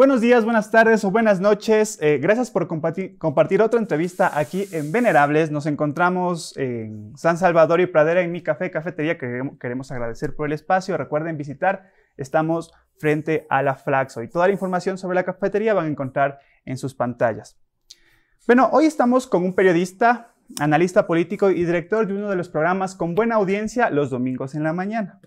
Buenos días, buenas tardes o buenas noches. Eh, gracias por compartir otra entrevista aquí en Venerables. Nos encontramos en San Salvador y Pradera en mi café, cafetería, que queremos agradecer por el espacio. Recuerden visitar, estamos frente a la Flaxo y toda la información sobre la cafetería van a encontrar en sus pantallas. Bueno, hoy estamos con un periodista, analista político y director de uno de los programas con buena audiencia los domingos en la mañana.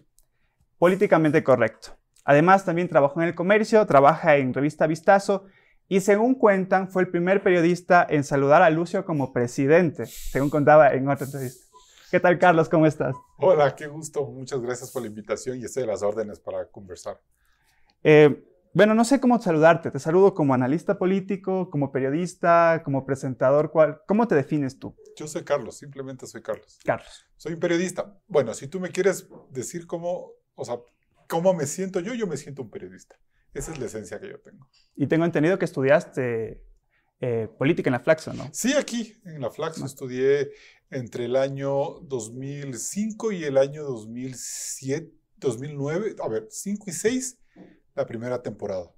Políticamente correcto. Además, también trabajó en el comercio, trabaja en revista Vistazo y según cuentan, fue el primer periodista en saludar a Lucio como presidente, según contaba en otra entrevista. ¿Qué tal, Carlos? ¿Cómo estás? Hola, qué gusto. Muchas gracias por la invitación y estoy a las órdenes para conversar. Eh, bueno, no sé cómo saludarte. Te saludo como analista político, como periodista, como presentador. ¿cuál? ¿Cómo te defines tú? Yo soy Carlos, simplemente soy Carlos. Carlos. Soy un periodista. Bueno, si tú me quieres decir cómo, o sea, cómo me siento yo, yo me siento un periodista. Esa es la esencia que yo tengo. Y tengo entendido que estudiaste eh, política en la Flaxo, ¿no? Sí, aquí en la Flaxo ah. estudié entre el año 2005 y el año 2007, 2009, a ver, 5 y 6, la primera temporada.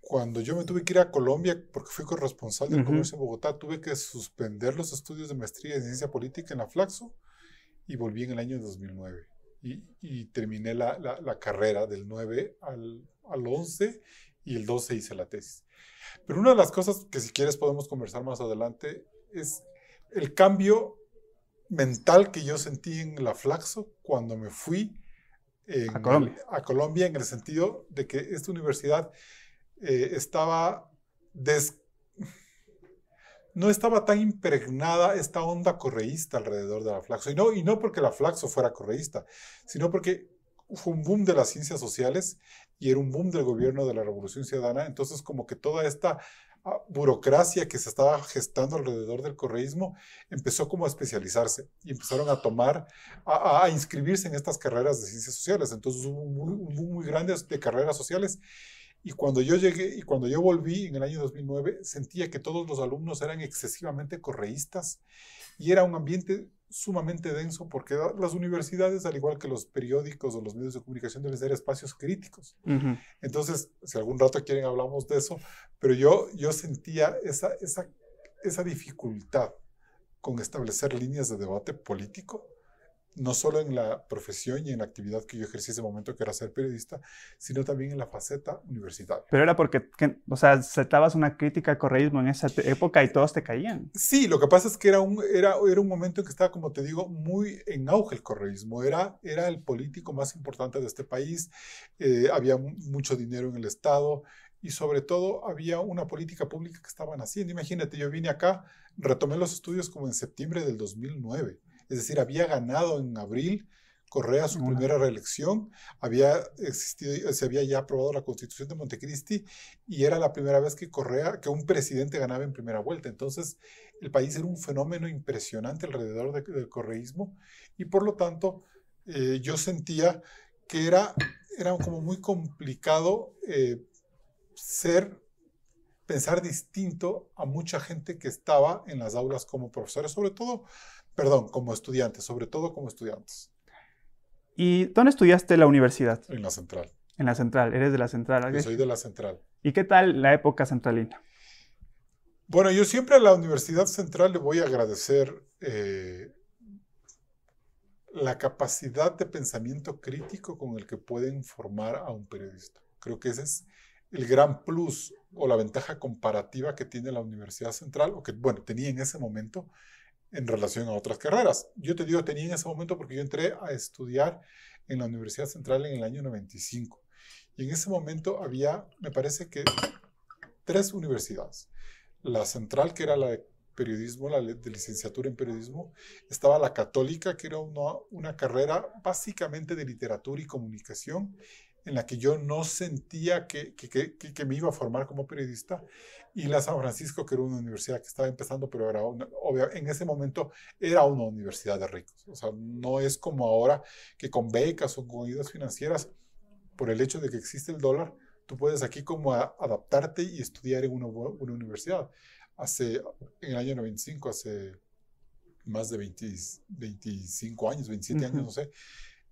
Cuando yo me tuve que ir a Colombia porque fui corresponsal del comercio en Bogotá, tuve que suspender los estudios de maestría en ciencia política en la Flaxo y volví en el año 2009 y, terminé la, carrera del 9 al, 11 y el 12 hice la tesis. Pero una de las cosas que si quieres podemos conversar más adelante es el cambio mental que yo sentí en la Flaxo cuando me fui a, Colombia. en el sentido de que esta universidad eh, estaba des, no estaba tan impregnada esta onda correísta alrededor de la Flaxo. Y no, porque la Flaxo fuera correísta, sino porque fue un boom de las ciencias sociales y era un boom del gobierno de la Revolución Ciudadana. Entonces, como que toda esta ah, burocracia que se estaba gestando alrededor del correísmo empezó como a especializarse y empezaron a tomar, a, inscribirse en estas carreras de ciencias sociales. Entonces hubo un boom muy grande de carreras sociales y cuando yo llegué y cuando yo volví en el año 2009, sentía que todos los alumnos eran excesivamente correístas y era un ambiente sumamente denso porque las universidades, al igual que los periódicos o los medios de comunicación, deben ser espacios críticos. Entonces, si algún rato quieren, hablamos de eso, pero yo, yo sentía esa, esa, esa dificultad con establecer líneas de debate político no solo en la profesión y en la actividad que yo ejercí ese momento, que era ser periodista, sino también en la faceta universitaria. Pero era porque, o sea, aceptabas una crítica al correísmo en esa época y todos te caían. Sí, lo que pasa es que era un, era, era un momento en que estaba, como te digo, muy en auge el correísmo. Era, era el político más importante de este país, eh, había mucho dinero en el Estado, y sobre todo había una política pública que estaban haciendo. Imagínate, yo vine acá, retomé los estudios como en septiembre del 2009 es decir, había ganado en abril Correa su primera reelección, había existido, se había ya aprobado la constitución de Montecristi y era la primera vez que Correa, que un presidente ganaba en primera vuelta. Entonces, el país era un fenómeno impresionante alrededor del correísmo y por lo tanto eh, yo sentía que era, como muy complicado eh, ser pensar distinto a mucha gente que estaba en las aulas como profesores, sobre todo Perdón, como estudiante, sobre todo como estudiantes. ¿Y dónde estudiaste la universidad? En la central. En la central, eres de la central. Yo soy de la central. ¿Y qué tal la época centralina? Bueno, yo siempre a la Universidad Central le voy a agradecer eh, la capacidad de pensamiento crítico con el que pueden formar a un periodista. Creo que ese es el gran plus o la ventaja comparativa que tiene la Universidad Central, o que, bueno, tenía en ese momento, en relación a otras carreras. Yo te digo, tenía en ese momento porque yo entré a estudiar en la Universidad Central en el año 95. Y en ese momento había, me parece que, tres universidades. La central, que era la de periodismo, la de licenciatura en periodismo. Estaba la católica, que era una, una carrera básicamente de literatura y comunicación en la que yo no sentía que, que, que, me iba a formar como periodista, y la San Francisco, que era una universidad que estaba empezando, pero era en ese momento era una universidad de ricos. O sea, no es como ahora que con becas o con ayudas financieras, por el hecho de que existe el dólar, tú puedes aquí como adaptarte y estudiar en una, universidad. Hace, en el año 95, hace más de 20, 25 años, 27 años, no sé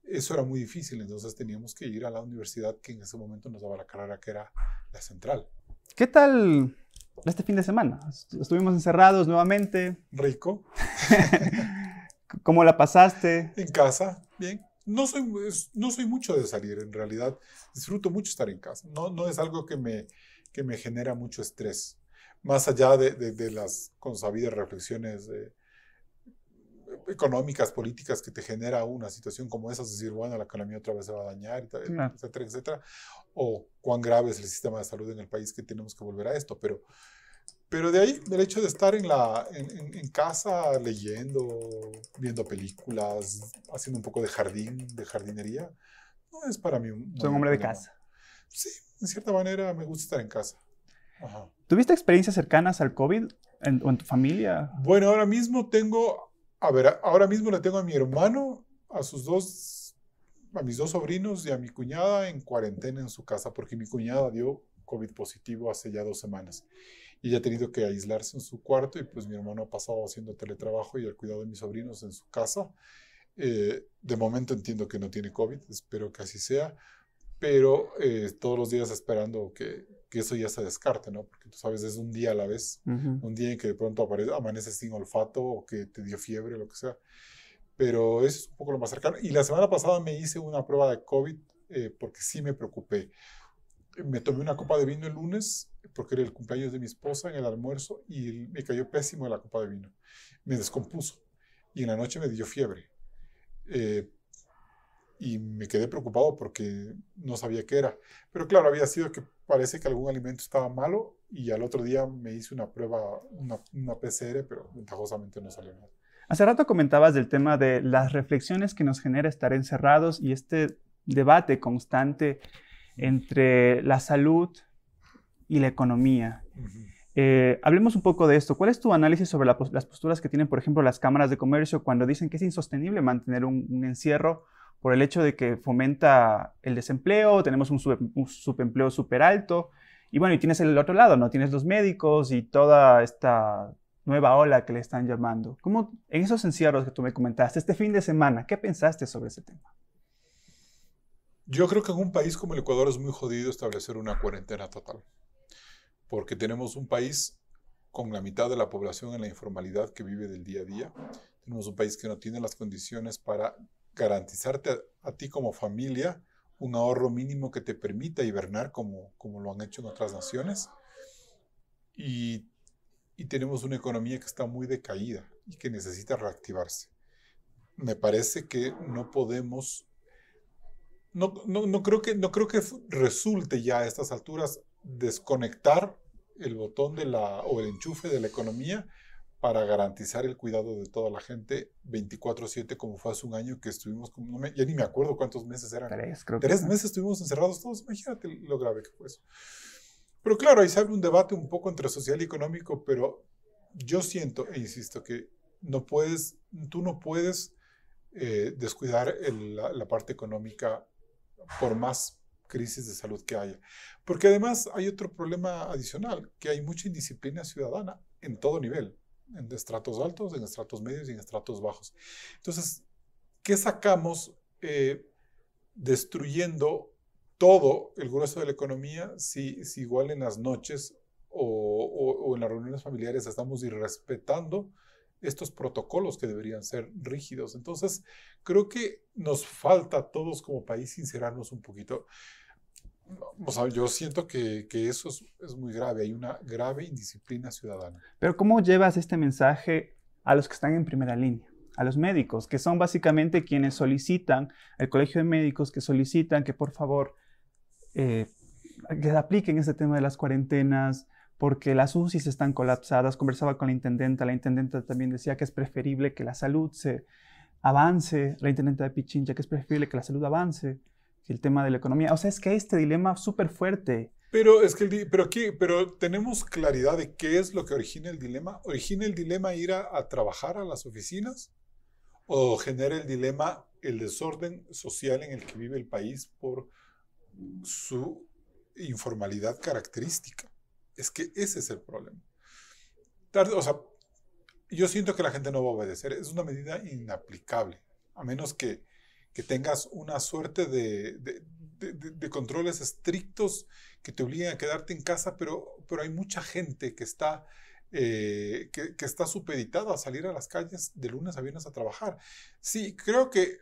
eso era muy difícil, entonces teníamos que ir a la universidad que en ese momento nos daba la carrera que era la central. ¿Qué tal este fin de semana? Estuvimos encerrados nuevamente. Rico. ¿Cómo la pasaste? En casa, bien. No soy, no soy mucho de salir, en realidad disfruto mucho estar en casa. No, no es algo que me, que me genera mucho estrés, más allá de, las consabidas reflexiones. De, económicas, políticas que te genera una situación como esa, es decir, bueno, la economía otra vez se va a dañar, etcétera, etcétera, o cuán grave es el sistema de salud en el país que tenemos que volver a esto, pero... Pero de ahí, el hecho de estar en, la, en, casa leyendo, viendo películas, haciendo un poco de jardín, de jardinería, no es para mí un... Soy un hombre de casa. Sí, en cierta manera me gusta estar en casa. ¿Tuviste experiencias cercanas al COVID en, en tu familia? Bueno, ahora mismo tengo a ver, ahora mismo le tengo a mi hermano, a sus dos, a mis dos sobrinos y a mi cuñada en cuarentena en su casa, porque mi cuñada dio COVID positivo hace ya dos semanas. Y ella ha tenido que aislarse en su cuarto y pues mi hermano ha pasado haciendo teletrabajo y el cuidado de mis sobrinos en su casa. Eh, de momento entiendo que no tiene COVID, espero que así sea, pero eh, todos los días esperando que, eso ya se descarte, ¿no? Porque tú sabes, es un día a la vez, un día en que de pronto aparece, amaneces sin olfato o que te dio fiebre, lo que sea. Pero es un poco lo más cercano. Y la semana pasada me hice una prueba de COVID eh, porque sí me preocupé. Me tomé una copa de vino el lunes porque era el cumpleaños de mi esposa en el almuerzo y me cayó pésimo la copa de vino. Me descompuso y en la noche me dio fiebre. Eh, y me quedé preocupado porque no sabía qué era. Pero claro, había sido que parece que algún alimento estaba malo y al otro día me hice una prueba, una, PCR, pero ventajosamente no salió nada. Hace rato comentabas del tema de las reflexiones que nos genera estar encerrados y este debate constante entre la salud y la economía. Eh, hablemos un poco de esto. ¿Cuál es tu análisis sobre las posturas que tienen, por ejemplo, las cámaras de comercio cuando dicen que es insostenible mantener un encierro por el hecho de que fomenta el desempleo, tenemos un, subempleo súper alto. Y bueno, y tienes el otro lado, ¿no? Tienes los médicos y toda esta nueva ola que le están llamando. ¿Cómo, en esos encierros que tú me comentaste, este fin de semana, qué pensaste sobre ese tema? Yo creo que en un país como el Ecuador es muy jodido establecer una cuarentena total, porque tenemos un país con la mitad de la población en la informalidad que vive del día a día, tenemos un país que no tiene las condiciones para garantizarte a, ti como familia un ahorro mínimo que te permita hibernar como, como lo han hecho en otras naciones. Y, tenemos una economía que está muy decaída y que necesita reactivarse. Me parece que no podemos, no, no, creo, que, no creo que resulte ya a estas alturas desconectar el botón de la, o el enchufe de la economía para garantizar el cuidado de toda la gente 24/7 como fue hace un año que estuvimos, como, ya ni me acuerdo cuántos meses eran. Tres, creo. Tres meses estuvimos encerrados todos, imagínate lo grave que fue eso. Pero claro, ahí sale un debate un poco entre social y económico, pero yo siento e insisto que no puedes, tú no puedes eh, descuidar la parte económica por más crisis de salud que haya. Porque además hay otro problema adicional, que hay mucha indisciplina ciudadana en todo nivel en estratos altos, en estratos medios y en estratos bajos. Entonces, ¿qué sacamos eh, destruyendo todo el grueso de la economía si, si igual en las noches o, o en las reuniones familiares estamos irrespetando estos protocolos que deberían ser rígidos? Entonces, creo que nos falta a todos como país sincerarnos un poquito yo siento que, eso es, muy grave, hay una grave indisciplina ciudadana. Pero ¿cómo llevas este mensaje a los que están en primera línea? A los médicos, que son básicamente quienes solicitan, el colegio de médicos que solicitan que por favor eh, apliquen este tema de las cuarentenas, porque las UCIs están colapsadas. Conversaba con la intendenta, la intendenta también decía que es preferible que la salud se avance, la intendenta de Pichincha, que es preferible que la salud avance el tema de la economía. O sea, es que hay este dilema súper fuerte. Pero es que pero aquí, pero tenemos claridad de qué es lo que origina el dilema. ¿Origina el dilema ir a, trabajar a las oficinas? ¿O genera el dilema el desorden social en el que vive el país por su informalidad característica? Es que ese es el problema. o sea, yo siento que la gente no va a obedecer. Es una medida inaplicable, a menos que que tengas una suerte de, controles estrictos que te obliguen a quedarte en casa, pero, pero hay mucha gente que está, eh, que, está supeditada a salir a las calles de lunes a viernes a trabajar. Sí, creo que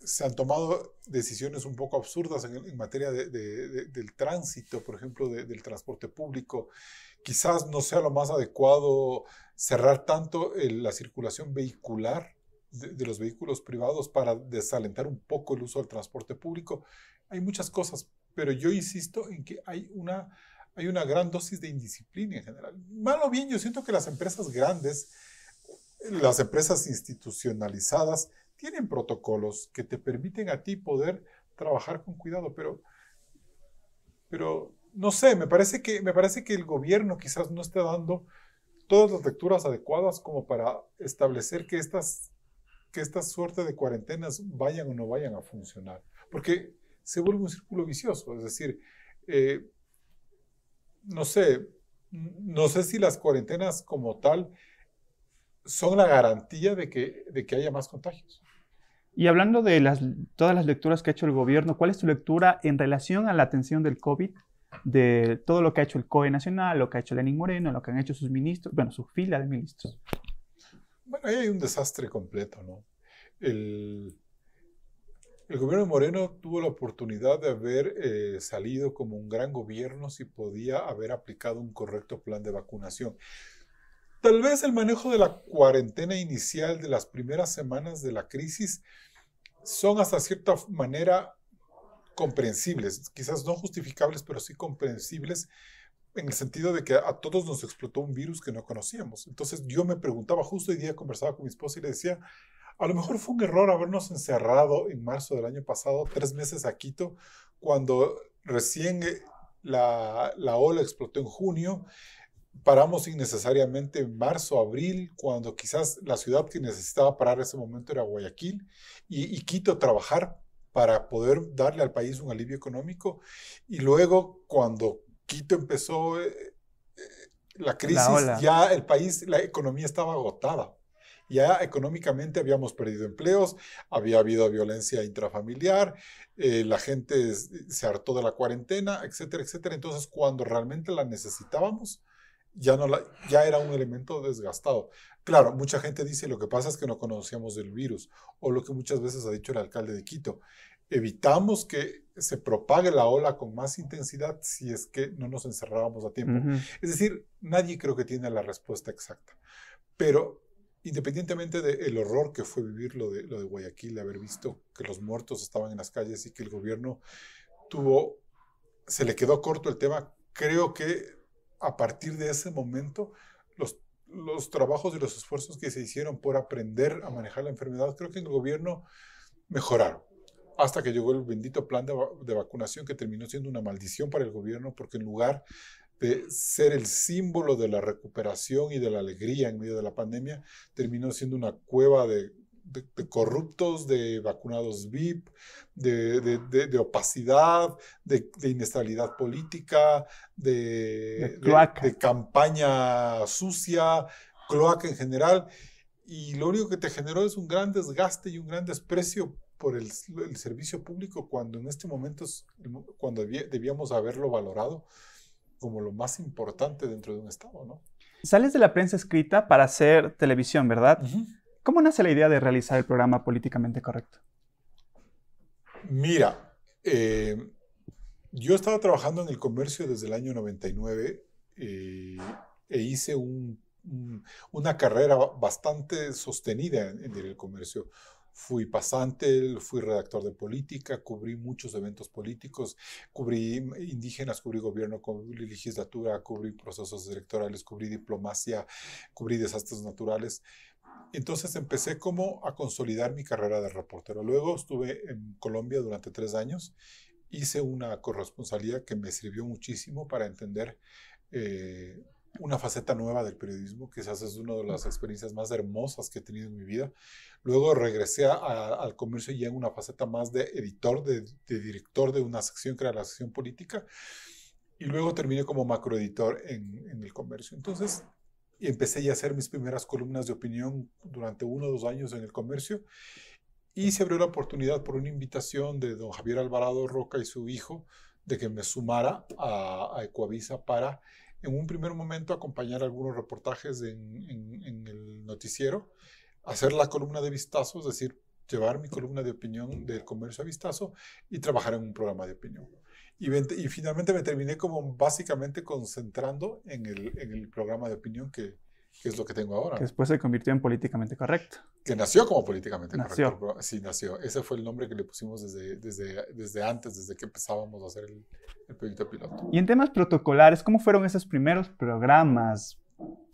se han tomado decisiones un poco absurdas en, materia del tránsito, por ejemplo, del transporte público. Quizás no sea lo más adecuado cerrar tanto eh, la circulación vehicular de, los vehículos privados para desalentar un poco el uso del transporte público. Hay muchas cosas, pero yo insisto en que hay una, hay una gran dosis de indisciplina en general. Mal o bien, yo siento que las empresas grandes, las empresas institucionalizadas, tienen protocolos que te permiten a ti poder trabajar con cuidado, pero, pero no sé, me parece, que, me parece que el gobierno quizás no esté dando todas las lecturas adecuadas como para establecer que estas que esta suerte de cuarentenas vayan o no vayan a funcionar, porque se vuelve un círculo vicioso, es decir, eh, no sé, no sé si las cuarentenas como tal son la garantía de que, de que haya más contagios. Y hablando de las, todas las lecturas que ha hecho el gobierno, ¿cuál es tu lectura en relación a la atención del COVID? De todo lo que ha hecho el COE Nacional, lo que ha hecho Lenín Moreno, lo que han hecho sus ministros, bueno, su fila de ministros. Bueno, ahí hay un desastre completo, ¿no? El, gobierno de Moreno tuvo la oportunidad de haber eh, salido como un gran gobierno si podía haber aplicado un correcto plan de vacunación. Tal vez el manejo de la cuarentena inicial de las primeras semanas de la crisis son hasta cierta manera comprensibles, quizás no justificables, pero sí comprensibles en el sentido de que a todos nos explotó un virus que no conocíamos. Entonces yo me preguntaba, justo hoy día conversaba con mi esposa y le decía, a lo mejor fue un error habernos encerrado en marzo del año pasado, tres meses a Quito, cuando recién eh, la, ola explotó en junio. Paramos innecesariamente en marzo, abril, cuando quizás la ciudad que necesitaba parar ese momento era Guayaquil y Quito trabajar para poder darle al país un alivio económico. Y luego, cuando Quito empezó eh, eh, la crisis, ya el país, la economía estaba agotada. Ya económicamente habíamos perdido empleos, había habido violencia intrafamiliar, eh, la gente se hartó de la cuarentena, etcétera, etcétera. Entonces, cuando realmente la necesitábamos, ya, no ya era un elemento desgastado. Claro, mucha gente dice lo que pasa es que no conocíamos del virus, o lo que muchas veces ha dicho el alcalde de Quito, evitamos que se propague la ola con más intensidad si es que no nos encerrábamos a tiempo. Es decir, nadie creo que tiene la respuesta exacta. Pero independientemente del horror que fue vivir lo de, lo de Guayaquil, haber visto que los muertos estaban en las calles y que el gobierno tuvo, se le quedó corto el tema, creo que a partir de ese momento los, los trabajos y los esfuerzos que se hicieron por aprender a manejar la enfermedad, creo que en el gobierno mejoraron hasta que llegó el bendito plan de, vacunación que terminó siendo una maldición para el gobierno porque en lugar de ser el símbolo de la recuperación y de la alegría en medio de la pandemia, terminó siendo una cueva de, corruptos, de vacunados VIP, de, opacidad, de, inestabilidad política, de campaña sucia, cloaca en general. Y lo único que te generó es un gran desgaste y un gran desprecio por el, servicio público cuando en este momento, cuando debíamos haberlo valorado como lo más importante dentro de un Estado, ¿no? Sales de la prensa escrita para hacer televisión, ¿verdad? ¿Cómo nace la idea de realizar el programa políticamente correcto? Mira, eh, yo estaba trabajando en el comercio desde el año 99 eh, e hice una carrera bastante sostenida en el comercio fui pasante, fui redactor de política, cubrí muchos eventos políticos, cubrí indígenas, cubrí gobierno, cubrí legislatura, cubrí procesos electorales, cubrí diplomacia, cubrí desastres naturales. Entonces empecé como a consolidar mi carrera de reportero. Luego estuve en Colombia durante tres años, hice una corresponsalía que me sirvió muchísimo para entender eh, una faceta nueva del periodismo, quizás es una de las experiencias más hermosas que he tenido en mi vida. Luego regresé al comercio y en una faceta más de editor, de, director de una sección que era la sección política, y luego terminé como macroeditor en, el comercio. Entonces, empecé ya a hacer mis primeras columnas de opinión durante uno o dos años en el comercio, y se abrió la oportunidad por una invitación de don Javier Alvarado Roca y su hijo de que me sumara a, a para en un primer momento acompañar algunos reportajes en, el noticiero, hacer la columna de vistazo es decir, llevar mi columna de opinión del comercio a vistazo y trabajar en un programa de opinión. Y, y finalmente me terminé como básicamente concentrando en el programa de opinión que, que es lo que tengo ahora. Que después se convirtió en políticamente correcto. Que nació como políticamente nació. correcto. Sí, nació. Ese fue el nombre que le pusimos desde, desde, desde antes, desde que empezábamos a hacer el, proyecto piloto. Y en temas protocolares, ¿cómo fueron esos primeros programas?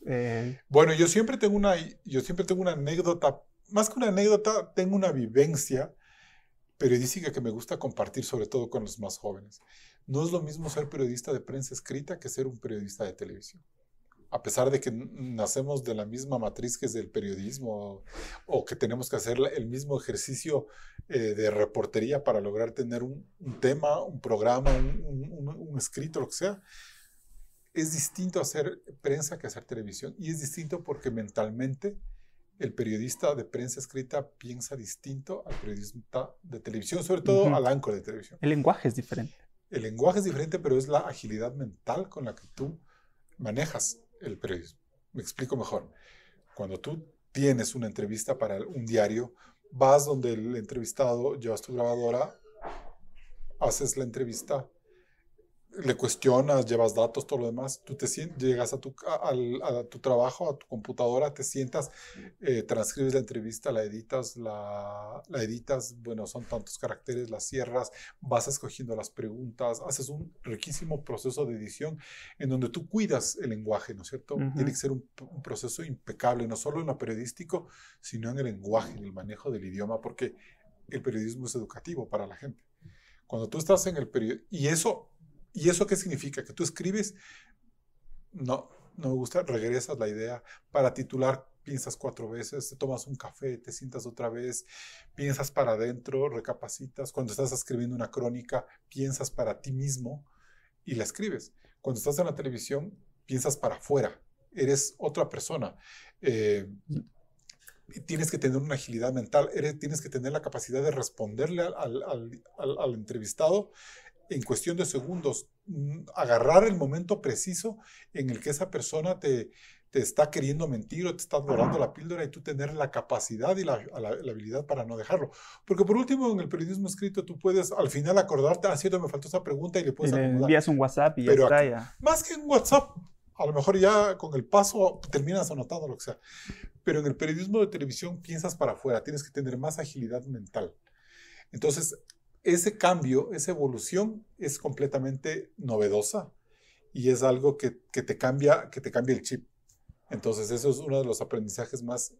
Eh, bueno, yo siempre tengo una, yo siempre tengo una anécdota, más que una anécdota, tengo una vivencia periodística que me gusta compartir, sobre todo con los más jóvenes. No es lo mismo ser periodista de prensa escrita que ser un periodista de televisión a pesar de que nacemos de la misma matriz que es del periodismo o que tenemos que hacer el mismo ejercicio eh, de reportería para lograr tener un, tema, un programa, un, escrito, lo que sea, es distinto hacer prensa que hacer televisión y es distinto porque mentalmente el periodista de prensa escrita piensa distinto al periodista de televisión, sobre todo al anco de televisión. El lenguaje es diferente. El lenguaje es diferente, pero es la agilidad mental con la que tú manejas el periodismo. Me explico mejor. Cuando tú tienes una entrevista para un diario, vas donde el entrevistado llevas tu grabadora, haces la entrevista, le cuestionas, llevas datos, todo lo demás, tú te llegas a tu, tu trabajo, a tu computadora, te sientas, eh, transcribes la entrevista, la editas, la, editas, bueno, son tantos caracteres, las cierras, vas escogiendo las preguntas, haces un riquísimo proceso de edición en donde tú cuidas el lenguaje, ¿no es cierto? Tiene que ser un, un, proceso impecable, no solo en lo periodístico, sino en el lenguaje, en el manejo del idioma, porque el periodismo es educativo para la gente. Cuando tú estás en el periodismo, y eso ¿Y eso qué significa? Que tú escribes, no, no me gusta, regresas la idea para titular piensas cuatro veces, te tomas un café, te sientas otra vez, piensas para adentro, recapacitas. Cuando estás escribiendo una crónica, piensas para ti mismo y la escribes. Cuando estás en la televisión, piensas para afuera, eres otra persona. Eh, tienes que tener una agilidad mental, eres, tienes que tener la capacidad de responderle al entrevistado en cuestión de segundos, mm, agarrar el momento preciso en el que esa persona te, te está queriendo mentir o te está dorando la píldora y tú tener la capacidad y la, la, habilidad para no dejarlo. Porque por último, en el periodismo escrito tú puedes al final acordarte, ah, cierto, me faltó esa pregunta y le puedes y envías un WhatsApp y ya está ya. Más que un WhatsApp, a lo mejor ya con el paso terminas anotado lo que sea. Pero en el periodismo de televisión piensas para afuera, tienes que tener más agilidad mental. Entonces, ese cambio, esa evolución es completamente novedosa y es algo que, te cambia, que te cambia el chip. Entonces, eso es uno de los aprendizajes más,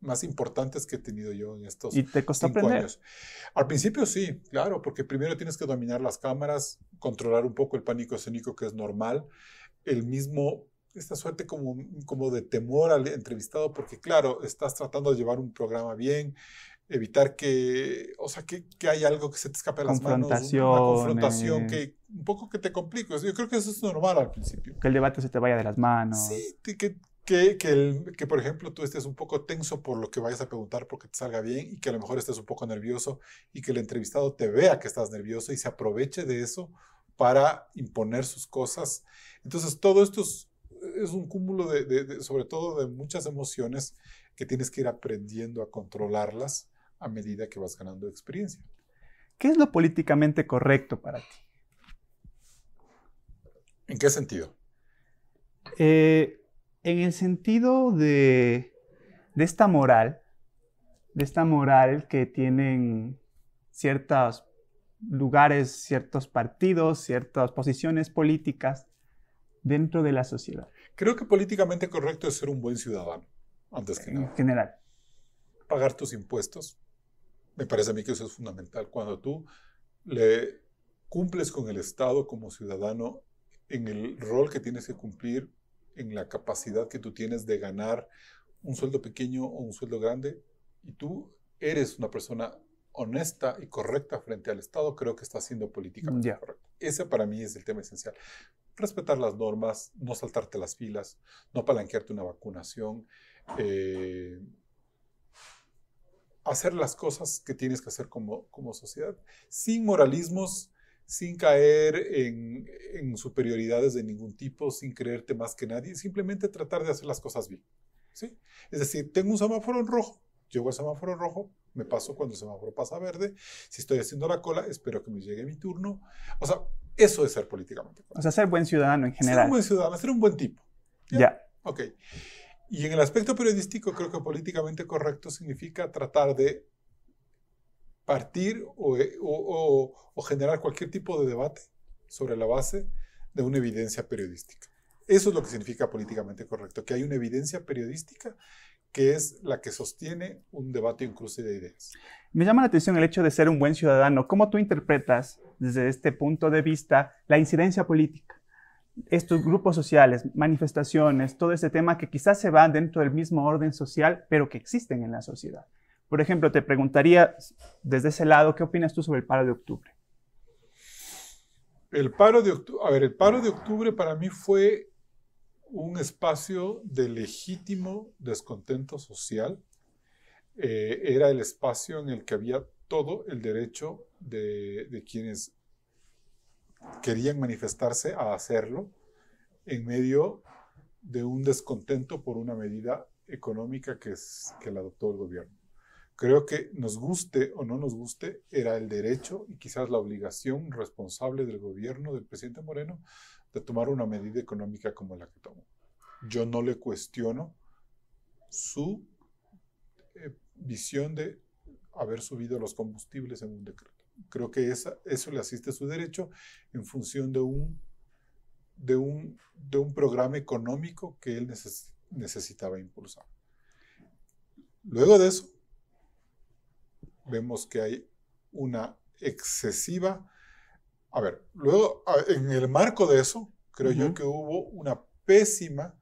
más importantes que he tenido yo en estos años. ¿Y te costó aprender? años. Al principio sí, claro, porque primero tienes que dominar las cámaras, controlar un poco el pánico escénico que es normal, el mismo esta suerte como, como de temor al entrevistado, porque claro, estás tratando de llevar un programa bien, evitar que, o sea, que, que hay algo que se te escape de las manos, una confrontación que un poco que te complique Yo creo que eso es normal al principio. Que el debate se te vaya de las manos. Sí, que, que, que, el, que por ejemplo tú estés un poco tenso por lo que vayas a preguntar porque te salga bien y que a lo mejor estés un poco nervioso y que el entrevistado te vea que estás nervioso y se aproveche de eso para imponer sus cosas. Entonces todo esto es, un cúmulo de, sobre todo de muchas emociones que tienes que ir aprendiendo a controlarlas a medida que vas ganando experiencia. ¿Qué es lo políticamente correcto para ti? ¿En qué sentido? Eh, en el sentido de, esta moral, de esta moral que tienen ciertos lugares, ciertos partidos, ciertas posiciones políticas dentro de la sociedad. Creo que políticamente correcto es ser un buen ciudadano, antes que nada. En general. Pagar tus impuestos, me parece a mí que eso es fundamental. Cuando tú le cumples con el Estado como ciudadano en el rol que tienes que cumplir, en la capacidad que tú tienes de ganar un sueldo pequeño o un sueldo grande, y tú eres una persona honesta y correcta frente al Estado, creo que está haciendo políticamente correcta. Ese para mí es el tema esencial. Respetar las normas, no saltarte las filas, no palanquearte una vacunación, eh, hacer las cosas que tienes que hacer como, sociedad, sin moralismos, sin caer en, superioridades de ningún tipo, sin creerte más que nadie, simplemente tratar de hacer las cosas bien. ¿sí? Es decir, tengo un semáforo en rojo, llego al semáforo rojo, me paso cuando el semáforo pasa verde, si estoy haciendo la cola, espero que me llegue mi turno. O sea, eso es ser políticamente. O sea, ser buen ciudadano en general. Ser un buen ciudadano, ser un buen tipo. Ya. Ok. Y en el aspecto periodístico creo que políticamente correcto significa tratar de partir eh, o, generar cualquier tipo de debate sobre la base de una evidencia periodística. Eso es lo que significa políticamente correcto, que hay una evidencia periodística que es la que sostiene un debate y cruce de ideas. Me llama la atención el hecho de ser un buen ciudadano. ¿Cómo tú interpretas desde este punto de vista la incidencia política? estos grupos sociales, manifestaciones, todo ese tema que quizás se va dentro del mismo orden social, pero que existen en la sociedad. Por ejemplo, te preguntaría desde ese lado, ¿qué opinas tú sobre el paro de octubre? El paro de octubre, a ver, el paro de octubre para mí fue un espacio de legítimo descontento social. Eh, era el espacio en el que había todo el derecho de quienes querían manifestarse a hacerlo en medio de un descontento por una medida económica que, que la adoptó el gobierno. Creo que nos guste o no nos guste, era el derecho y quizás la obligación responsable del gobierno del presidente Moreno de tomar una medida económica como la que tomó. Yo no le cuestiono su eh, visión de haber subido los combustibles en un decreto. Creo que eso le asiste a su derecho en función de un, de un, de un programa económico que él necesitaba impulsar. Luego de eso, vemos que hay una excesiva... A ver, luego, en el marco de eso, creo yo que hubo una pésima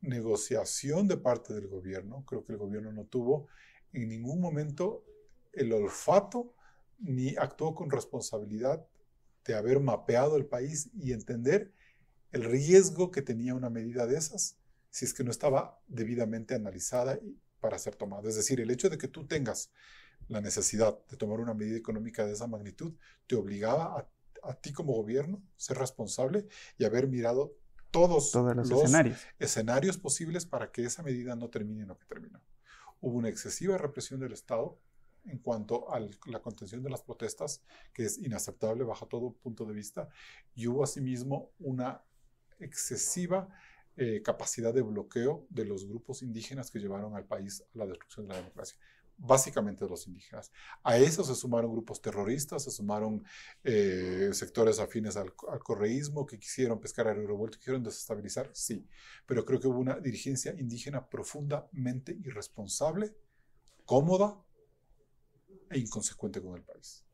negociación de parte del gobierno. Creo que el gobierno no tuvo en ningún momento el olfato ni actuó con responsabilidad de haber mapeado el país y entender el riesgo que tenía una medida de esas si es que no estaba debidamente analizada para ser tomada. Es decir, el hecho de que tú tengas la necesidad de tomar una medida económica de esa magnitud te obligaba a ti como gobierno ser responsable y haber mirado todos, los, escenarios. escenarios. posibles para que esa medida no termine en lo que terminó. Hubo una excesiva represión del Estado en cuanto a la contención de las protestas, que es inaceptable bajo todo punto de vista, y hubo asimismo una excesiva eh, capacidad de bloqueo de los grupos indígenas que llevaron al país a la destrucción de la democracia básicamente los indígenas. A eso se sumaron grupos terroristas, se sumaron eh, sectores afines al, correísmo que quisieron pescar el Revuelto, quisieron desestabilizar, sí, pero creo que hubo una dirigencia indígena profundamente irresponsable, cómoda, e inconsecuente con el país.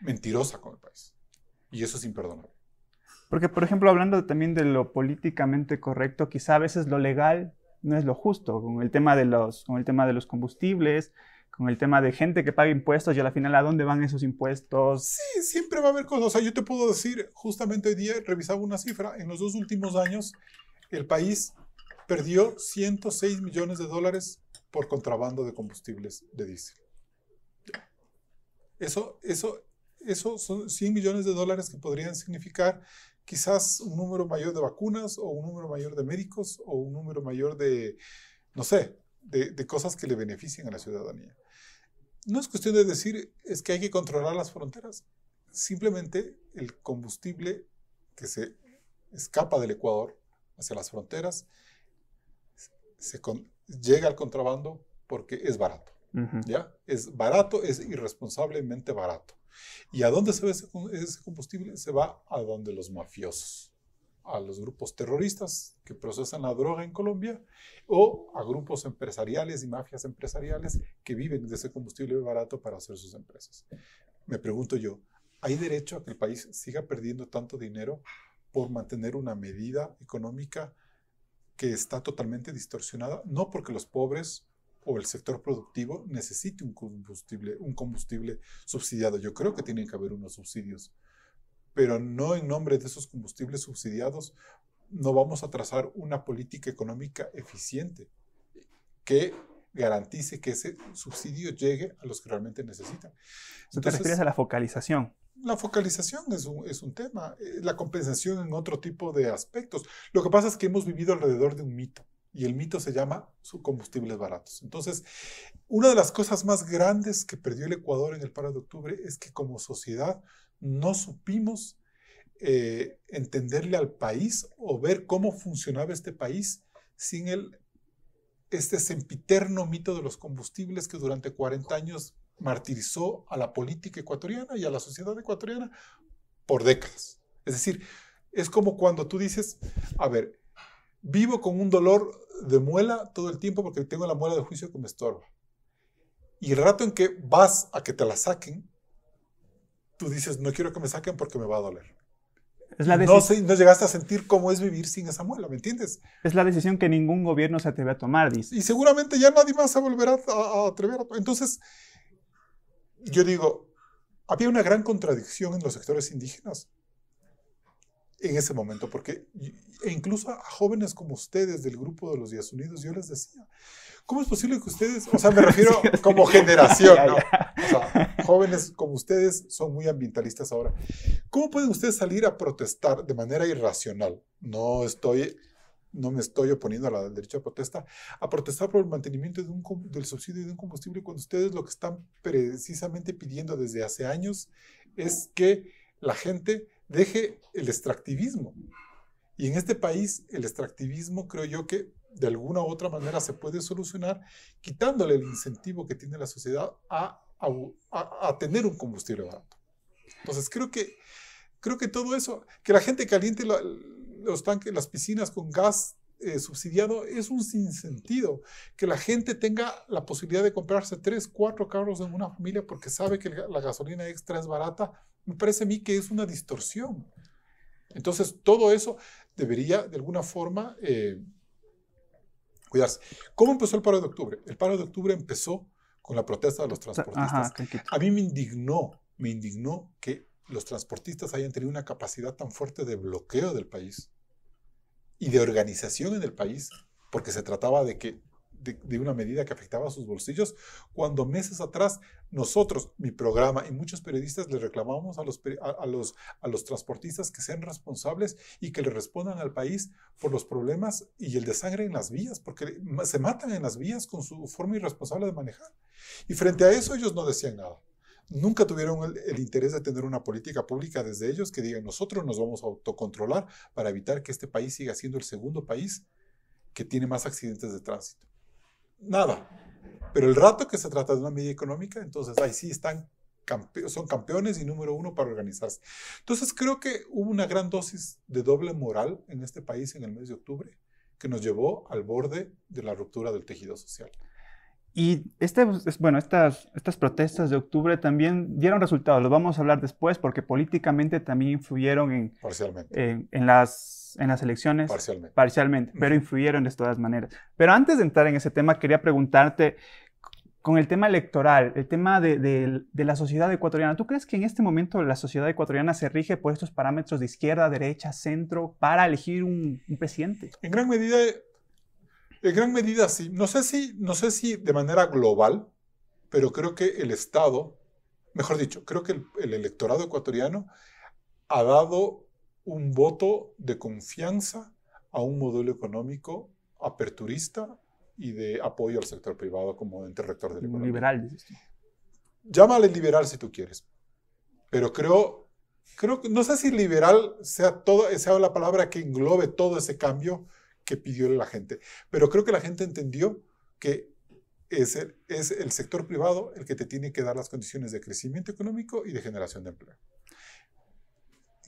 Mentirosa con el país. Y eso es imperdonable. Porque, por ejemplo, hablando también de lo políticamente correcto, quizá a veces lo legal no es lo justo, con el tema de los, con el tema de los combustibles, con el tema de gente que paga impuestos y a la final a dónde van esos impuestos. Sí, siempre va a haber cosas. O sea, yo te puedo decir, justamente hoy día revisaba una cifra, en los dos últimos años el país perdió 106 millones de dólares por contrabando de combustibles de diésel. Eso, eso, son 100 millones de dólares que podrían significar quizás un número mayor de vacunas o un número mayor de médicos o un número mayor de, no sé, de, cosas que le beneficien a la ciudadanía. No es cuestión de decir es que hay que controlar las fronteras. Simplemente el combustible que se escapa del Ecuador hacia las fronteras llega al contrabando porque es barato. Es barato, es irresponsablemente barato. ¿Y a dónde se va ese, ese combustible? Se va a donde los mafiosos, a los grupos terroristas que procesan la droga en Colombia o a grupos empresariales y mafias empresariales que viven de ese combustible barato para hacer sus empresas. Me pregunto yo, ¿hay derecho a que el país siga perdiendo tanto dinero por mantener una medida económica que está totalmente distorsionada? No porque los pobres o el sector productivo necesite un combustible, un combustible subsidiado. Yo creo que tienen que haber unos subsidios, pero no en nombre de esos combustibles subsidiados no vamos a trazar una política económica eficiente que garantice que ese subsidio llegue a los que realmente necesitan. Entonces, ¿Te refieres a la focalización? La focalización es un tema, eh, la compensación en otro tipo de aspectos. Lo que pasa es que hemos vivido alrededor de un mito y el mito se llama combustibles baratos. Entonces, una de las cosas más grandes que perdió el Ecuador en el paro de octubre es que como sociedad no supimos eh, entenderle al país o ver cómo funcionaba este país sin el, este sempiterno mito de los combustibles que durante 40 años martirizó a la política ecuatoriana y a la sociedad ecuatoriana por décadas. Es decir, es como cuando tú dices, a ver, Vivo con un dolor de muela todo el tiempo porque tengo la muela de juicio que me estorba. Y el rato en que vas a que te la saquen, tú dices, no quiero que me saquen porque me va a doler. Es la no, no llegaste a sentir cómo es vivir sin esa muela, ¿me entiendes? Es la decisión que ningún gobierno se atreve a tomar, dice. Y seguramente ya nadie más se volverá a, atrever. Entonces, yo digo, había una gran contradicción en los sectores indígenas en ese momento, porque e incluso a jóvenes como ustedes del grupo de los Días Unidos, yo les decía, ¿cómo es posible que ustedes, o sea, me refiero como generación, ¿no? O sea, jóvenes como ustedes son muy ambientalistas ahora. ¿Cómo pueden ustedes salir a protestar de manera irracional? No estoy no me estoy oponiendo al derecho a protesta, a protestar por el mantenimiento de un, del subsidio de un combustible cuando ustedes lo que están precisamente pidiendo desde hace años es que la gente deje el extractivismo. Y en este país el extractivismo creo yo que de alguna u otra manera se puede solucionar quitándole el incentivo que tiene la sociedad a, tener un combustible barato. Entonces creo que, creo que todo eso, que la gente caliente los tanques, las piscinas con gas eh, subsidiado, es un sinsentido. Que la gente tenga la posibilidad de comprarse tres, cuatro carros en una familia porque sabe que la gasolina extra es barata, me parece a mí que es una distorsión. Entonces, todo eso debería, de alguna forma, eh, cuidarse. ¿Cómo empezó el paro de octubre? El paro de octubre empezó con la protesta de los transportistas. a mí me indignó, me indignó que los transportistas hayan tenido una capacidad tan fuerte de bloqueo del país y de organización en el país, porque se trataba de que de, una medida que afectaba a sus bolsillos, cuando meses atrás nosotros, mi programa y muchos periodistas le reclamamos a los, los, a los transportistas que sean responsables y que le respondan al país por los problemas y el desangre en las vías, porque se matan en las vías con su forma irresponsable de manejar. Y frente a eso ellos no decían nada nunca tuvieron el, interés de tener una política pública desde ellos que diga nosotros nos vamos a autocontrolar para evitar que este país siga siendo el segundo país que tiene más accidentes de tránsito. Nada. Pero el rato que se trata de una medida económica, entonces ahí sí están son campeones y número uno para organizarse. Entonces creo que hubo una gran dosis de doble moral en este país en el mes de octubre que nos llevó al borde de la ruptura del tejido social. Y este, pues, bueno, estas, estas protestas de octubre también dieron resultados, los vamos a hablar después porque políticamente también influyeron en, en, las, en las elecciones. Parcialmente. Parcialmente, pero influyeron de todas maneras. Pero antes de entrar en ese tema, quería preguntarte, con el tema electoral, el tema de, de, la sociedad ecuatoriana. ¿Tú crees que en este momento la sociedad ecuatoriana se rige por estos parámetros de izquierda, derecha, centro para elegir un, un presidente? En gran medida en gran medida sí. No sé si, no sé si de manera global, pero creo que el Estado, mejor dicho, creo que el, electorado ecuatoriano ha dado un voto de confianza a un modelo económico aperturista y de apoyo al sector privado como ente rector del Ecuador. Liberal, Llámale liberal si tú quieres, pero creo, creo, no sé si liberal sea, todo, sea la palabra que englobe todo ese cambio, que pidió la gente. Pero creo que la gente entendió que es el, sector privado el que te tiene que dar las condiciones de crecimiento económico y de generación de empleo